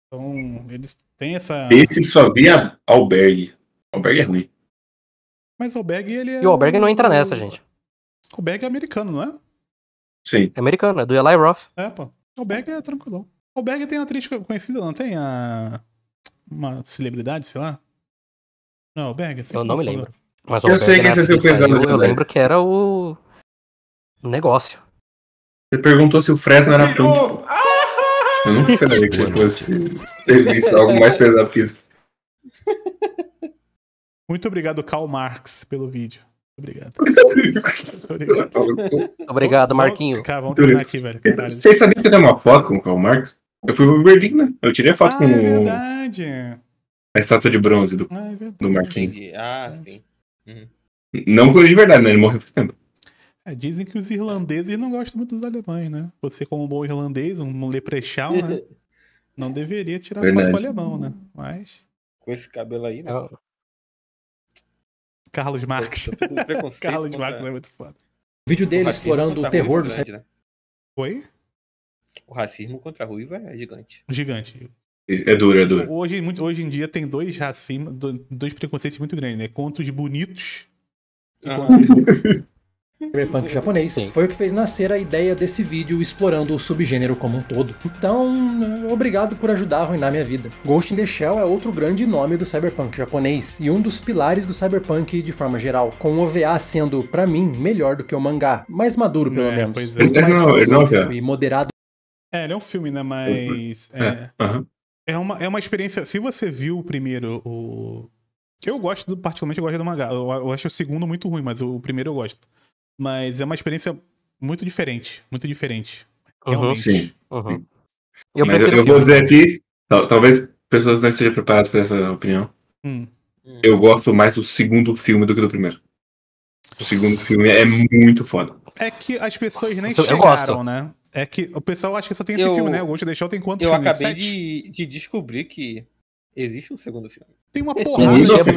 [SPEAKER 1] Então, eles têm essa.
[SPEAKER 3] Esse só via albergue. Albergue é ruim.
[SPEAKER 1] Mas o Alberg, ele é. E o Alberg não entra nessa, gente. O Alberg é americano, não é?
[SPEAKER 6] Sim. É americano, é do Eli
[SPEAKER 1] Roth. É, pô. O Alberg é tranquilão. O Alberg tem uma atriz conhecida, não tem? A... Uma celebridade, sei lá. Não, o Berg. Assim, eu não me lembro. Mas eu sei quem você pensando. Eu, eu né? lembro que era o negócio.
[SPEAKER 4] Você perguntou se o Fred não era pronto. Eu nunca esperaria que fosse ter visto algo mais
[SPEAKER 3] pesado
[SPEAKER 6] que isso.
[SPEAKER 1] Muito obrigado, Karl Marx, pelo vídeo. Obrigado.
[SPEAKER 6] obrigado. obrigado, Marquinho. Cara, vamos terminar aqui, velho. Caralho.
[SPEAKER 4] Vocês sabiam que eu dei uma foto com o Karl Marx? Eu fui pro Berlim, né? Eu tirei a foto ah, com é verdade. a estátua de bronze do,
[SPEAKER 1] ah, é do Marquinho. Entendi. Ah, sim.
[SPEAKER 4] Uhum. Não de verdade, né? Ele morreu por tempo.
[SPEAKER 1] É, dizem que os irlandeses não gostam muito dos alemães, né? Você, como um bom irlandês, um leprechaun, né? Não deveria tirar verdade. foto com o alemão, né? Mas.
[SPEAKER 5] Com esse cabelo aí, né?
[SPEAKER 1] Carlos Marx. Tá
[SPEAKER 5] um Carlos Marques é muito foda. O vídeo dele o explorando o terror é do grande, né? Oi? O racismo contra a ruiva é gigante.
[SPEAKER 1] Gigante. É duro, é duro. Hoje, muito, hoje em dia tem dois racismos, dois preconceitos muito grandes, né? Contra os bonitos e
[SPEAKER 2] ah. contra os Cyberpunk japonês. Sim. Foi o que fez nascer a ideia desse vídeo explorando o subgênero como um todo. Então, obrigado por ajudar a arruinar minha vida. Ghost in the Shell é outro grande nome do cyberpunk japonês e um dos pilares do cyberpunk de forma geral, com o OVA sendo, para mim, melhor do que o mangá, mais maduro pelo é, menos, é. muito mais filosófico e moderado. É, ele é um filme, né, é mas é, é, é uma é uma experiência, se você
[SPEAKER 1] viu primeiro o eu gosto, particularmente eu gosto do mangá. Eu, eu acho o segundo muito ruim, mas o primeiro eu gosto. Mas é uma experiência muito diferente. Muito diferente.
[SPEAKER 3] Uhum, sim.
[SPEAKER 4] Uhum. Eu, Mas eu, eu vou dizer aqui, tal, talvez pessoas não estejam preparadas para essa opinião. Hum. hum. Eu gosto mais do segundo filme do que do primeiro. O segundo filme é muito foda.
[SPEAKER 1] É que as pessoas Nossa, nem chegaram, eu gosto. né? É que o pessoal acha que só tem esse eu, filme, né? O Ghost in deixar o tem quantos eu filmes? Eu acabei de, de, descobrir que existe um segundo filme.
[SPEAKER 3] Tem uma porrada. Existe, é,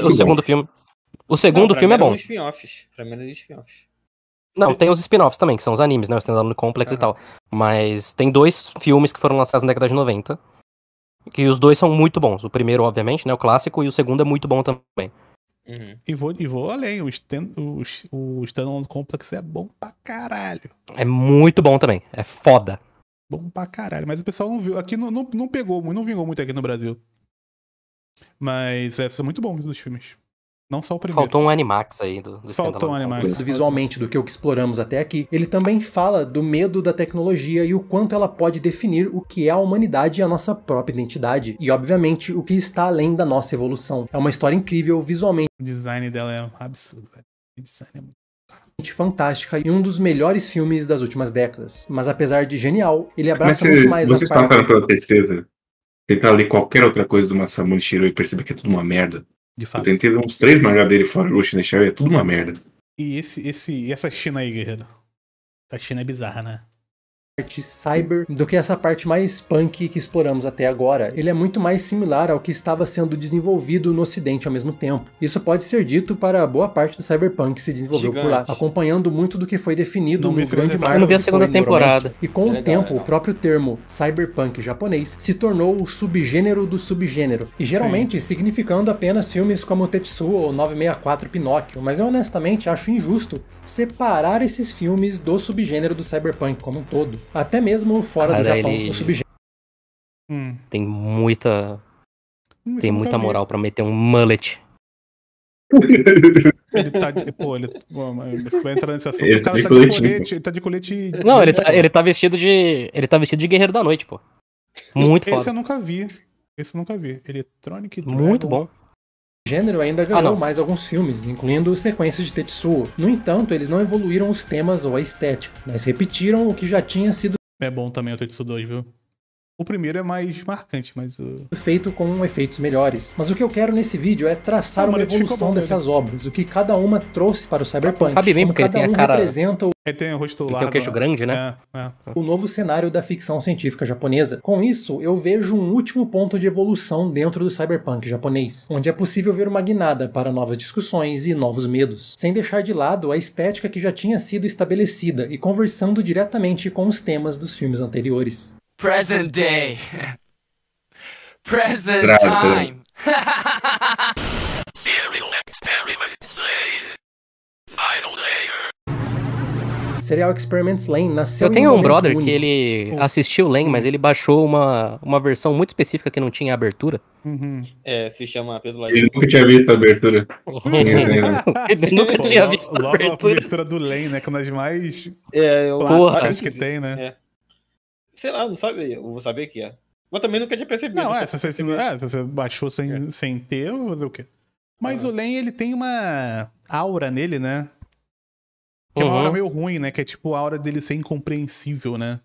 [SPEAKER 3] o, o, segundo filme. O segundo não, filme é bom.
[SPEAKER 5] spin-offs. Pra mim um spin-offs.
[SPEAKER 6] Não, tem os spin-offs também, que são os animes, né? O stand Complex uhum. e tal. Mas tem dois filmes que foram lançados na década de 90. Que os dois são muito bons. O primeiro, obviamente, né? O clássico, e o segundo é muito bom também.
[SPEAKER 3] Uhum.
[SPEAKER 1] E, vou, e vou além, o, stand, o, o Stand-Alone Complex é bom pra caralho. É muito bom também, é foda. Bom pra caralho, mas o pessoal não viu, aqui não, não, não pegou, não vingou muito aqui no Brasil. Mas é,
[SPEAKER 2] muito bom os filmes. Não só o primeiro. Faltou um
[SPEAKER 1] Animax aí do,
[SPEAKER 2] do Faltou um Animax. Visualmente, do que o que exploramos até aqui, ele também fala do medo da tecnologia e o quanto ela pode definir o que é a humanidade e a nossa própria identidade. E, obviamente, o que está além da nossa evolução. É uma história incrível visualmente. O design dela é um absurdo, velho. O design é muito fantástica e um dos melhores filmes das últimas décadas. Mas apesar de genial, ele é abraça muito mais você a parte... Você
[SPEAKER 4] pela tristeza? Tentar ler qualquer outra coisa do Masamune Shiro e perceber que é tudo uma merda. De fato. Eu tentei ter uns três mangá dele fora do China Shell, é tudo
[SPEAKER 2] uma
[SPEAKER 1] merda. E esse, esse, essa China aí, guerreiro? Essa China é bizarra, né?
[SPEAKER 2] parte cyber do que essa parte mais punk que exploramos até agora. Ele é muito mais similar ao que estava sendo desenvolvido no ocidente ao mesmo tempo. Isso pode ser dito para boa parte do cyberpunk que se desenvolveu Gigante. por lá, acompanhando muito do que foi definido no grande marco. Eu não vi a segunda temporada. E com é o tempo, é o próprio termo cyberpunk japonês se tornou o subgênero do subgênero, e geralmente Sim. significando apenas filmes como Tetsuo ou 964 Pinóquio, mas eu honestamente acho injusto separar esses filmes do subgênero do cyberpunk como um todo. Até mesmo fora Cara, do Japão, ele... o subgênero.
[SPEAKER 3] Hum.
[SPEAKER 6] Tem muita. Hum, tem é muita moral para pra meter um mullet.
[SPEAKER 3] Ele tá
[SPEAKER 1] de. Pô, ele. você vai entrar nesse assunto. Ele o cara tá de tá colete. colete. Então. Ele tá de colete. Não, ele tá, ele tá vestido
[SPEAKER 6] de. Ele tá vestido
[SPEAKER 1] de Guerreiro da Noite, pô. Muito Esse foda. Esse eu nunca vi. Esse eu nunca vi.
[SPEAKER 2] Electronic é Dragon. Muito bom gênero ainda ah, ganhou ah, mais alguns filmes, incluindo sequências de Tetsuo. No entanto, eles não evoluíram os temas ou a estética, mas repetiram o que já tinha sido. É bom também o Tetsuo 2, viu? O primeiro é mais marcante, mas. Uh... Feito com efeitos melhores. Mas o que eu quero nesse vídeo é traçar ah, uma evolução bom, dessas né? obras, o que cada uma trouxe para o Cyberpunk. Cabe bem, porque ele tem um a cara. Representa o... Ele tem o rosto largo. tem o queixo grande, né? É, é. O novo cenário da ficção científica japonesa. Com isso, eu vejo um último ponto de evolução dentro do Cyberpunk japonês, onde é possível ver uma guinada para novas discussões e novos medos, sem deixar de lado a estética que já tinha sido estabelecida e conversando diretamente com os temas dos filmes anteriores.
[SPEAKER 3] Present day. Present Graças. time. Serial Experiments Lane. Final
[SPEAKER 2] layer. Serial Experiments Lane nasceu Eu tenho um brother único. que
[SPEAKER 6] ele assistiu assistiu Lane, mas ele baixou uma, uma versão muito específica que não tinha abertura.
[SPEAKER 3] Uhum.
[SPEAKER 5] É, se chama Pedro Ladino. Ele nunca tinha visto a abertura. Uhum. Ele nunca tinha visto a abertura. Logo a abertura
[SPEAKER 1] do Lane, né? Que é uma das mais
[SPEAKER 3] é, eu... clássicas que tem, né?
[SPEAKER 5] É. Sei lá, não sabe Eu vou saber que é. Mas também nunca tinha percebido. Não, é, se você,
[SPEAKER 1] é, se você baixou sem, é. sem ter, eu vou fazer o quê? Mas ah. o Len, ele tem uma aura nele, né? Que uhum. é uma aura uhum. meio ruim, né? Que é tipo a aura dele ser incompreensível, né?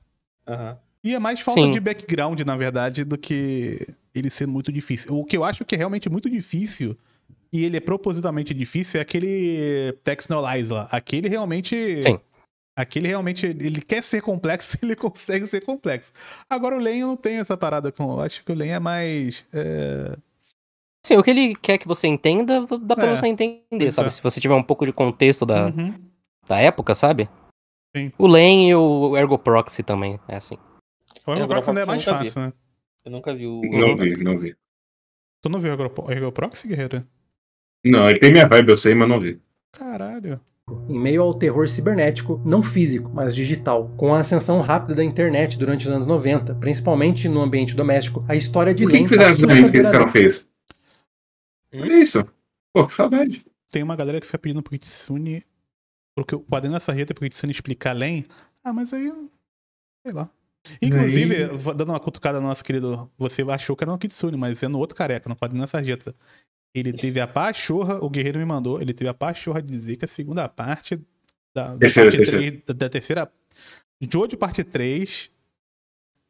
[SPEAKER 1] Uhum. E é mais falta Sim. de background, na verdade, do que ele ser muito difícil. O que eu acho que é realmente muito difícil, e ele é propositalmente difícil, é aquele Tex lá. Aquele realmente. Sim. Aqui ele realmente ele quer ser complexo, ele consegue ser complexo. Agora o Len eu não tenho essa parada com. Eu acho que o Len é mais. É... Sim, o que ele quer que você entenda, dá pra é, você entender,
[SPEAKER 6] sabe? Se você tiver um pouco de contexto da, uhum. da época, sabe? Sim. O Len e o Ergo Proxy também, é assim.
[SPEAKER 5] O Ergo Proxy ainda é mais fácil, vi. né? Eu nunca vi o.
[SPEAKER 3] Não vi, não vi.
[SPEAKER 2] Tu não viu o Ergo Proxy, guerreiro?
[SPEAKER 4] Não, ele tem minha vibe, eu sei, mas não vi.
[SPEAKER 2] Caralho em meio ao terror cibernético não físico, mas digital. Com a ascensão rápida da internet durante os anos 90, principalmente no ambiente doméstico, a história de Len o que
[SPEAKER 1] ela fez. Olha isso. Pô, que saudade. Tem uma galera que fica pedindo pro Kitsune, porque o quadrinho da Sarjeta pro Kitsune explicar Len. Ah, mas aí, sei lá. Inclusive, aí... dando uma cutucada no nosso querido, você achou que era no Kitsune, mas é no outro careca, no quadrinho da Sarjeta. Ele teve a pachorra, o Guerreiro me mandou, ele teve a pachorra de dizer que a segunda parte da, terceira, da parte terceira. 3, da, terceira Jojo parte 3,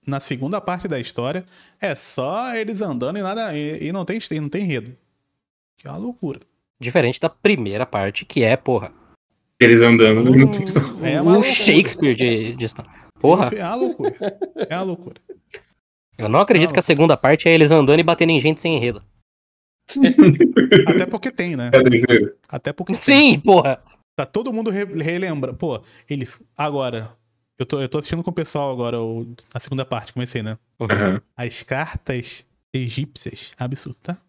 [SPEAKER 1] na segunda parte da história, é só eles andando e nada e, e não tem e não tem enredo. Que é uma loucura. Diferente
[SPEAKER 6] da primeira parte, que é, porra. Eles andando né? um, não tem é um Shakespeare de, de Porra. É
[SPEAKER 1] uma loucura. É uma loucura.
[SPEAKER 6] Eu não acredito é que a segunda parte é eles andando e batendo em gente
[SPEAKER 1] sem enredo. Até porque tem, né? Até porque Sim, tem. porra! Tá todo mundo re relembra. Pô, ele. Agora. Eu tô, eu tô assistindo com o pessoal agora o, a segunda parte, comecei, né? Uhum. As cartas egípcias. Absurdo, tá?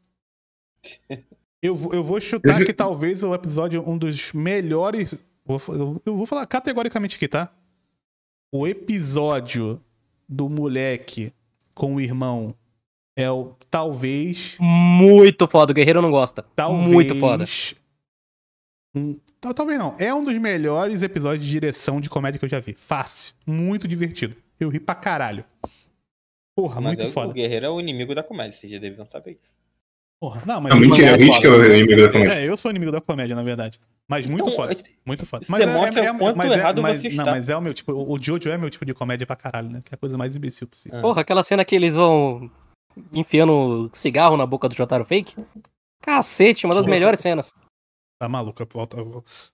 [SPEAKER 1] Eu, eu vou chutar que talvez o episódio, um dos melhores. Eu vou falar categoricamente aqui, tá? O episódio do moleque com o irmão é o talvez. Muito foda. O Guerreiro não gosta.
[SPEAKER 6] Talvez.
[SPEAKER 3] Muito foda. Um,
[SPEAKER 1] talvez não. É um dos melhores episódios de direção de comédia que eu já vi. Fácil. Muito divertido. Eu ri pra caralho. Porra, mas muito eu, é foda. O
[SPEAKER 5] Guerreiro é o inimigo da comédia, vocês já deviam saber
[SPEAKER 1] isso. Porra, não, mas. Não, mentira, é o Hitch que é o inimigo da comédia. É, eu sou inimigo da comédia, na verdade. Mas muito então, foda. Muito foda. Isso mas é, é, demonstra é, é, é, quanto mas errado mas, você está. Não, mas é o meu tipo. O Jojo é meu tipo de comédia pra caralho, né? Que é a coisa mais imbecil possível.
[SPEAKER 6] Porra, aquela cena que eles vão enfiando cigarro
[SPEAKER 1] na boca do Jotaro Fake.
[SPEAKER 6] Cacete, uma das Sim. melhores
[SPEAKER 1] cenas. Tá maluco,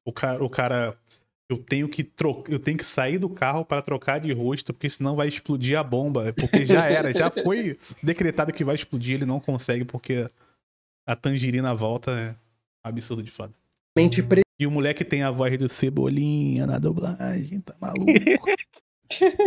[SPEAKER 1] o cara, o cara eu tenho que trocar, eu tenho que sair do carro para trocar de rosto, porque senão vai explodir a bomba, porque já era, já foi decretado que vai explodir, ele não consegue porque a tangerina volta é absurdo de foda. Mente pre... E o
[SPEAKER 2] moleque tem a voz do Cebolinha na dublagem, tá maluco.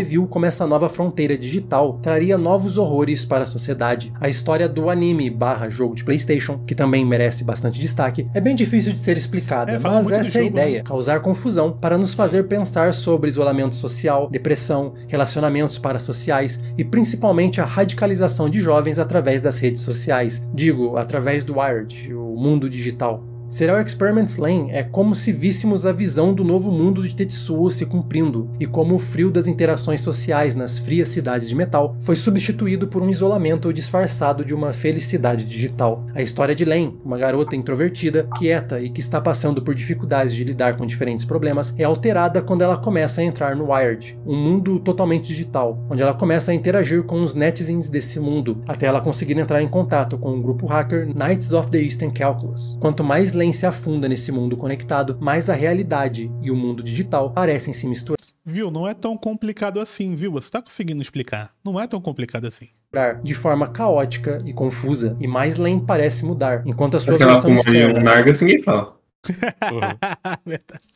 [SPEAKER 2] viu como essa nova fronteira digital traria novos horrores para a sociedade. A história do anime barra jogo de Playstation, que também merece bastante destaque, é bem difícil de ser explicada,
[SPEAKER 3] é, mas essa é a né? ideia, né?
[SPEAKER 2] causar confusão para nos fazer pensar sobre isolamento social, depressão, relacionamentos parasociais e principalmente a radicalização de jovens através das redes sociais. Digo, através do Wired, o mundo digital. Será o Experiments Lane é como se víssemos a visão do novo mundo de Tetsuo se cumprindo, e como o frio das interações sociais nas frias cidades de metal foi substituído por um isolamento disfarçado de uma felicidade digital. A história de Lane, uma garota introvertida, quieta e que está passando por dificuldades de lidar com diferentes problemas, é alterada quando ela começa a entrar no Wired, um mundo totalmente digital, onde ela começa a interagir com os netizens desse mundo, até ela conseguir entrar em contato com o grupo hacker Knights of the Eastern Calculus. Quanto mais Ghislaine se afunda nesse mundo conectado, mas a realidade e o mundo digital parecem se misturar. Viu, não é tão complicado assim, viu? Você tá conseguindo explicar. Não é tão complicado assim de forma caótica e confusa, e mais Len parece mudar, enquanto a sua Aquela versão externa... Um
[SPEAKER 4] Nargas, assim, ninguém fala.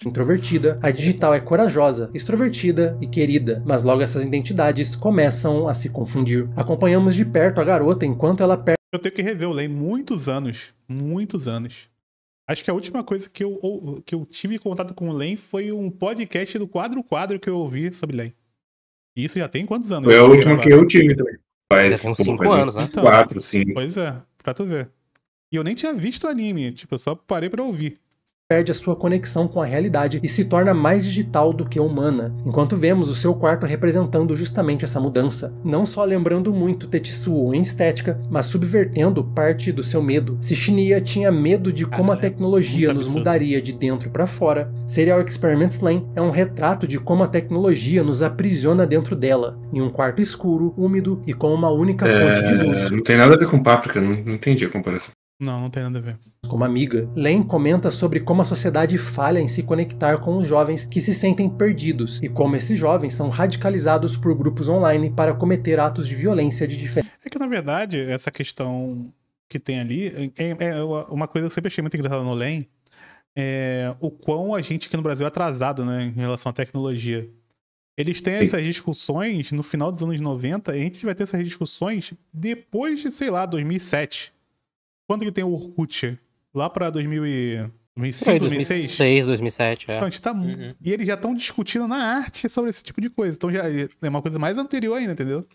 [SPEAKER 2] Introvertida, a digital é corajosa, extrovertida e querida, mas logo essas identidades começam a se confundir. Acompanhamos de perto a garota enquanto ela perde. Eu tenho que rever o Len muitos anos, muitos anos. Acho que a última coisa que eu, que eu
[SPEAKER 1] tive contato com o Len foi um podcast do Quadro Quadro que eu ouvi sobre Len. isso já tem quantos anos? Foi a última que eu tive também. Faz, uns 5 anos, né? 4, então, 5. pois é,
[SPEAKER 2] pra tu ver. E eu nem tinha visto o anime, tipo, eu só parei pra ouvir perde a sua conexão com a realidade e se torna mais digital do que humana, enquanto vemos o seu quarto representando justamente essa mudança, não só lembrando muito Tetsuo em estética, mas subvertendo parte do seu medo. Se Shinya tinha medo de como a é tecnologia nos mudaria de dentro para fora, Serial Experiments Lane é um retrato de como a tecnologia nos aprisiona dentro dela, em um quarto escuro, úmido e com uma única fonte é, de luz. Não tem nada a ver com Páprica, não, não entendi a comparação. Não, não tem nada a ver. Como amiga, Len comenta sobre como a sociedade falha em se conectar com os jovens que se sentem perdidos e como esses jovens são radicalizados por grupos online para cometer atos de violência de diferença. É que na verdade essa questão
[SPEAKER 1] que tem ali é, é, é, uma coisa que eu sempre achei muito engraçada no Len, é o quão a gente aqui no Brasil é atrasado, né, em relação à tecnologia. Eles têm essas discussões no final dos anos 90, e a gente vai ter essas discussões depois de, sei lá, 2007 quando que tem o Orkut? Lá pra 2000 e... 2006? 2006,
[SPEAKER 6] 2007, é. Então, a gente tá...
[SPEAKER 1] Uhum. E eles já estão discutindo na arte sobre esse tipo de coisa. Então já é uma coisa mais anterior ainda, entendeu?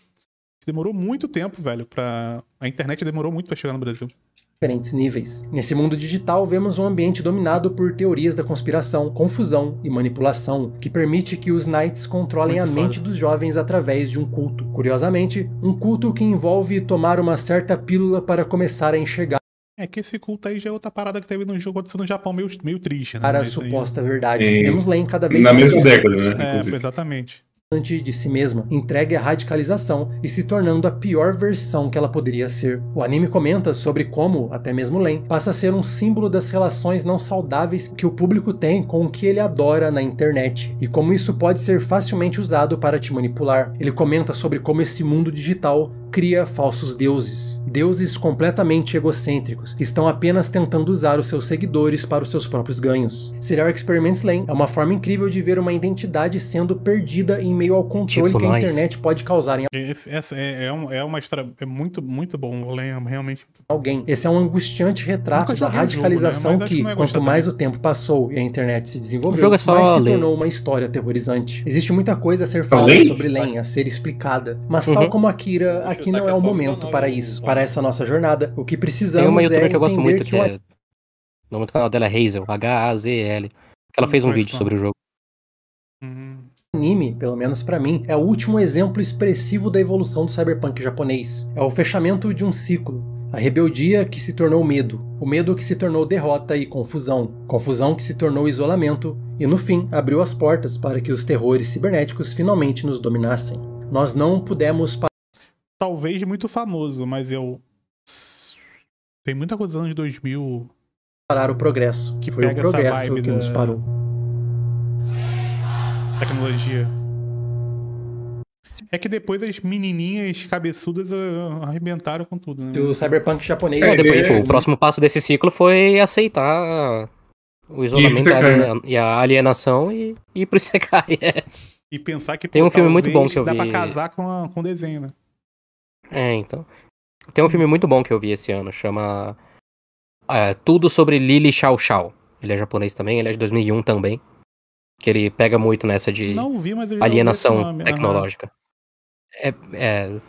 [SPEAKER 1] Demorou muito tempo, velho, pra... A internet demorou muito para chegar no
[SPEAKER 2] Brasil diferentes níveis. Nesse mundo digital, vemos um ambiente dominado por teorias da conspiração, confusão e manipulação, que permite que os Knights controlem Muito a foda. mente dos jovens através de um culto. Curiosamente, um culto que envolve tomar uma certa pílula para começar a enxergar é que esse culto aí já é outra parada que teve no jogo acontecendo no Japão, meio, meio triste, né? Para a suposta aí... verdade. Temos Len em cada vez Na mesma década, né? É, inclusive. exatamente. De si mesma, entregue à radicalização e se tornando a pior versão que ela poderia ser. O anime comenta sobre como, até mesmo Len, passa a ser um símbolo das relações não saudáveis que o público tem com o que ele adora na internet e como isso pode ser facilmente usado para te manipular. Ele comenta sobre como esse mundo digital cria falsos deuses, deuses completamente egocêntricos, que estão apenas tentando usar os seus seguidores para os seus próprios ganhos. Serial Experiments Lane é uma forma incrível de ver uma identidade sendo perdida em meio ao controle tipo que a internet
[SPEAKER 1] pode causar em essa é, é, um, é uma extra... é muito muito bom, realmente.
[SPEAKER 2] Alguém. Esse é um angustiante retrato da radicalização jogo, né? que, que é quanto mais também. o tempo passou e a internet se desenvolveu, é mais se tornou uma história terrorizante. Existe muita coisa a ser é falada sobre Lane, a ser explicada, mas uhum. tal como Akira, aqui não é o momento para isso, né? para essa nossa jornada. O que precisamos Tem uma youtuber é que eu gosto muito, que, que é...
[SPEAKER 6] O nome do canal dela é Hazel, H-A-Z-L. Ela fez um vídeo sobre o jogo.
[SPEAKER 3] Uhum.
[SPEAKER 2] anime, pelo menos para mim, é o último exemplo expressivo da evolução do cyberpunk japonês. É o fechamento de um ciclo. A rebeldia que se tornou medo, o medo que se tornou derrota e confusão, confusão que se tornou isolamento, e no fim abriu as portas para que os terrores cibernéticos finalmente nos dominassem. Nós não pudemos talvez muito famoso, mas eu.
[SPEAKER 1] Tem muita coisa dos anos 2000. Parar o progresso. Que foi o progresso que da... nos parou.
[SPEAKER 2] Tecnologia.
[SPEAKER 1] É que depois as menininhas cabeçudas ah, arrebentaram com tudo, né? O cyberpunk japonês.
[SPEAKER 2] É, depois, né? tipo, o próximo
[SPEAKER 6] passo desse ciclo foi aceitar o isolamento e, e a né? alienação e,
[SPEAKER 1] ir pro Sekai. É. E pensar que Tem um filme muito bom que eu vi. dá pra casar com, a, com o desenho, né?
[SPEAKER 6] É, então. Tem um filme muito bom que eu vi esse ano, chama é, Tudo sobre Lily Shao Shao. Ele é japonês também, ele é de 2001 também. Que ele pega muito nessa de vi, alienação tecnológica. É, é,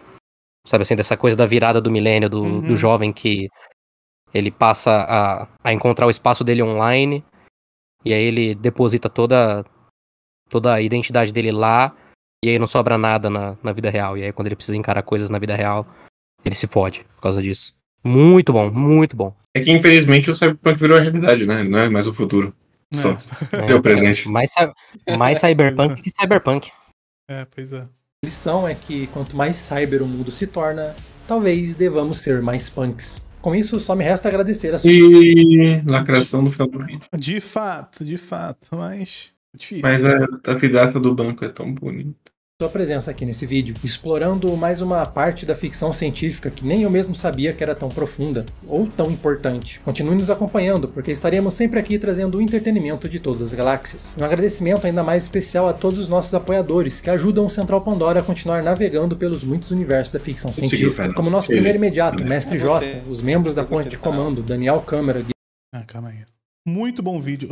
[SPEAKER 6] sabe assim, dessa coisa da virada do milênio, do, uhum. do jovem que ele passa a, a encontrar o espaço dele online e aí ele deposita toda, toda a identidade dele lá e aí não sobra nada na, na vida real. E aí quando ele precisa encarar coisas na vida real, ele se fode por causa disso. Muito bom, muito bom. É que
[SPEAKER 4] infelizmente o Cyberpunk virou a realidade, né? Não é mais o futuro. É. Só.
[SPEAKER 2] É,
[SPEAKER 3] é o presente. Mais, mais é, Cyberpunk é. que
[SPEAKER 2] Cyberpunk. É, pois é. A lição é que quanto mais cyber o mundo se torna, talvez devamos ser mais punks. Com isso, só me resta agradecer a sua.
[SPEAKER 4] E lacração no final do vídeo.
[SPEAKER 2] De fato, de fato, mas. É difícil. Mas a,
[SPEAKER 4] a vidraça do banco é tão bonita
[SPEAKER 2] sua presença aqui nesse vídeo, explorando mais uma parte da ficção científica que nem eu mesmo sabia que era tão profunda ou tão importante. Continue nos acompanhando, porque estaremos sempre aqui trazendo o entretenimento de todas as galáxias. Um agradecimento ainda mais especial a todos os nossos apoiadores que ajudam o Central Pandora a continuar navegando pelos muitos universos da ficção científica, como nosso Ele. primeiro imediato, Mestre é J, os membros da Ponte de Comando, Daniel Câmara. Ah, calma aí. Muito bom vídeo.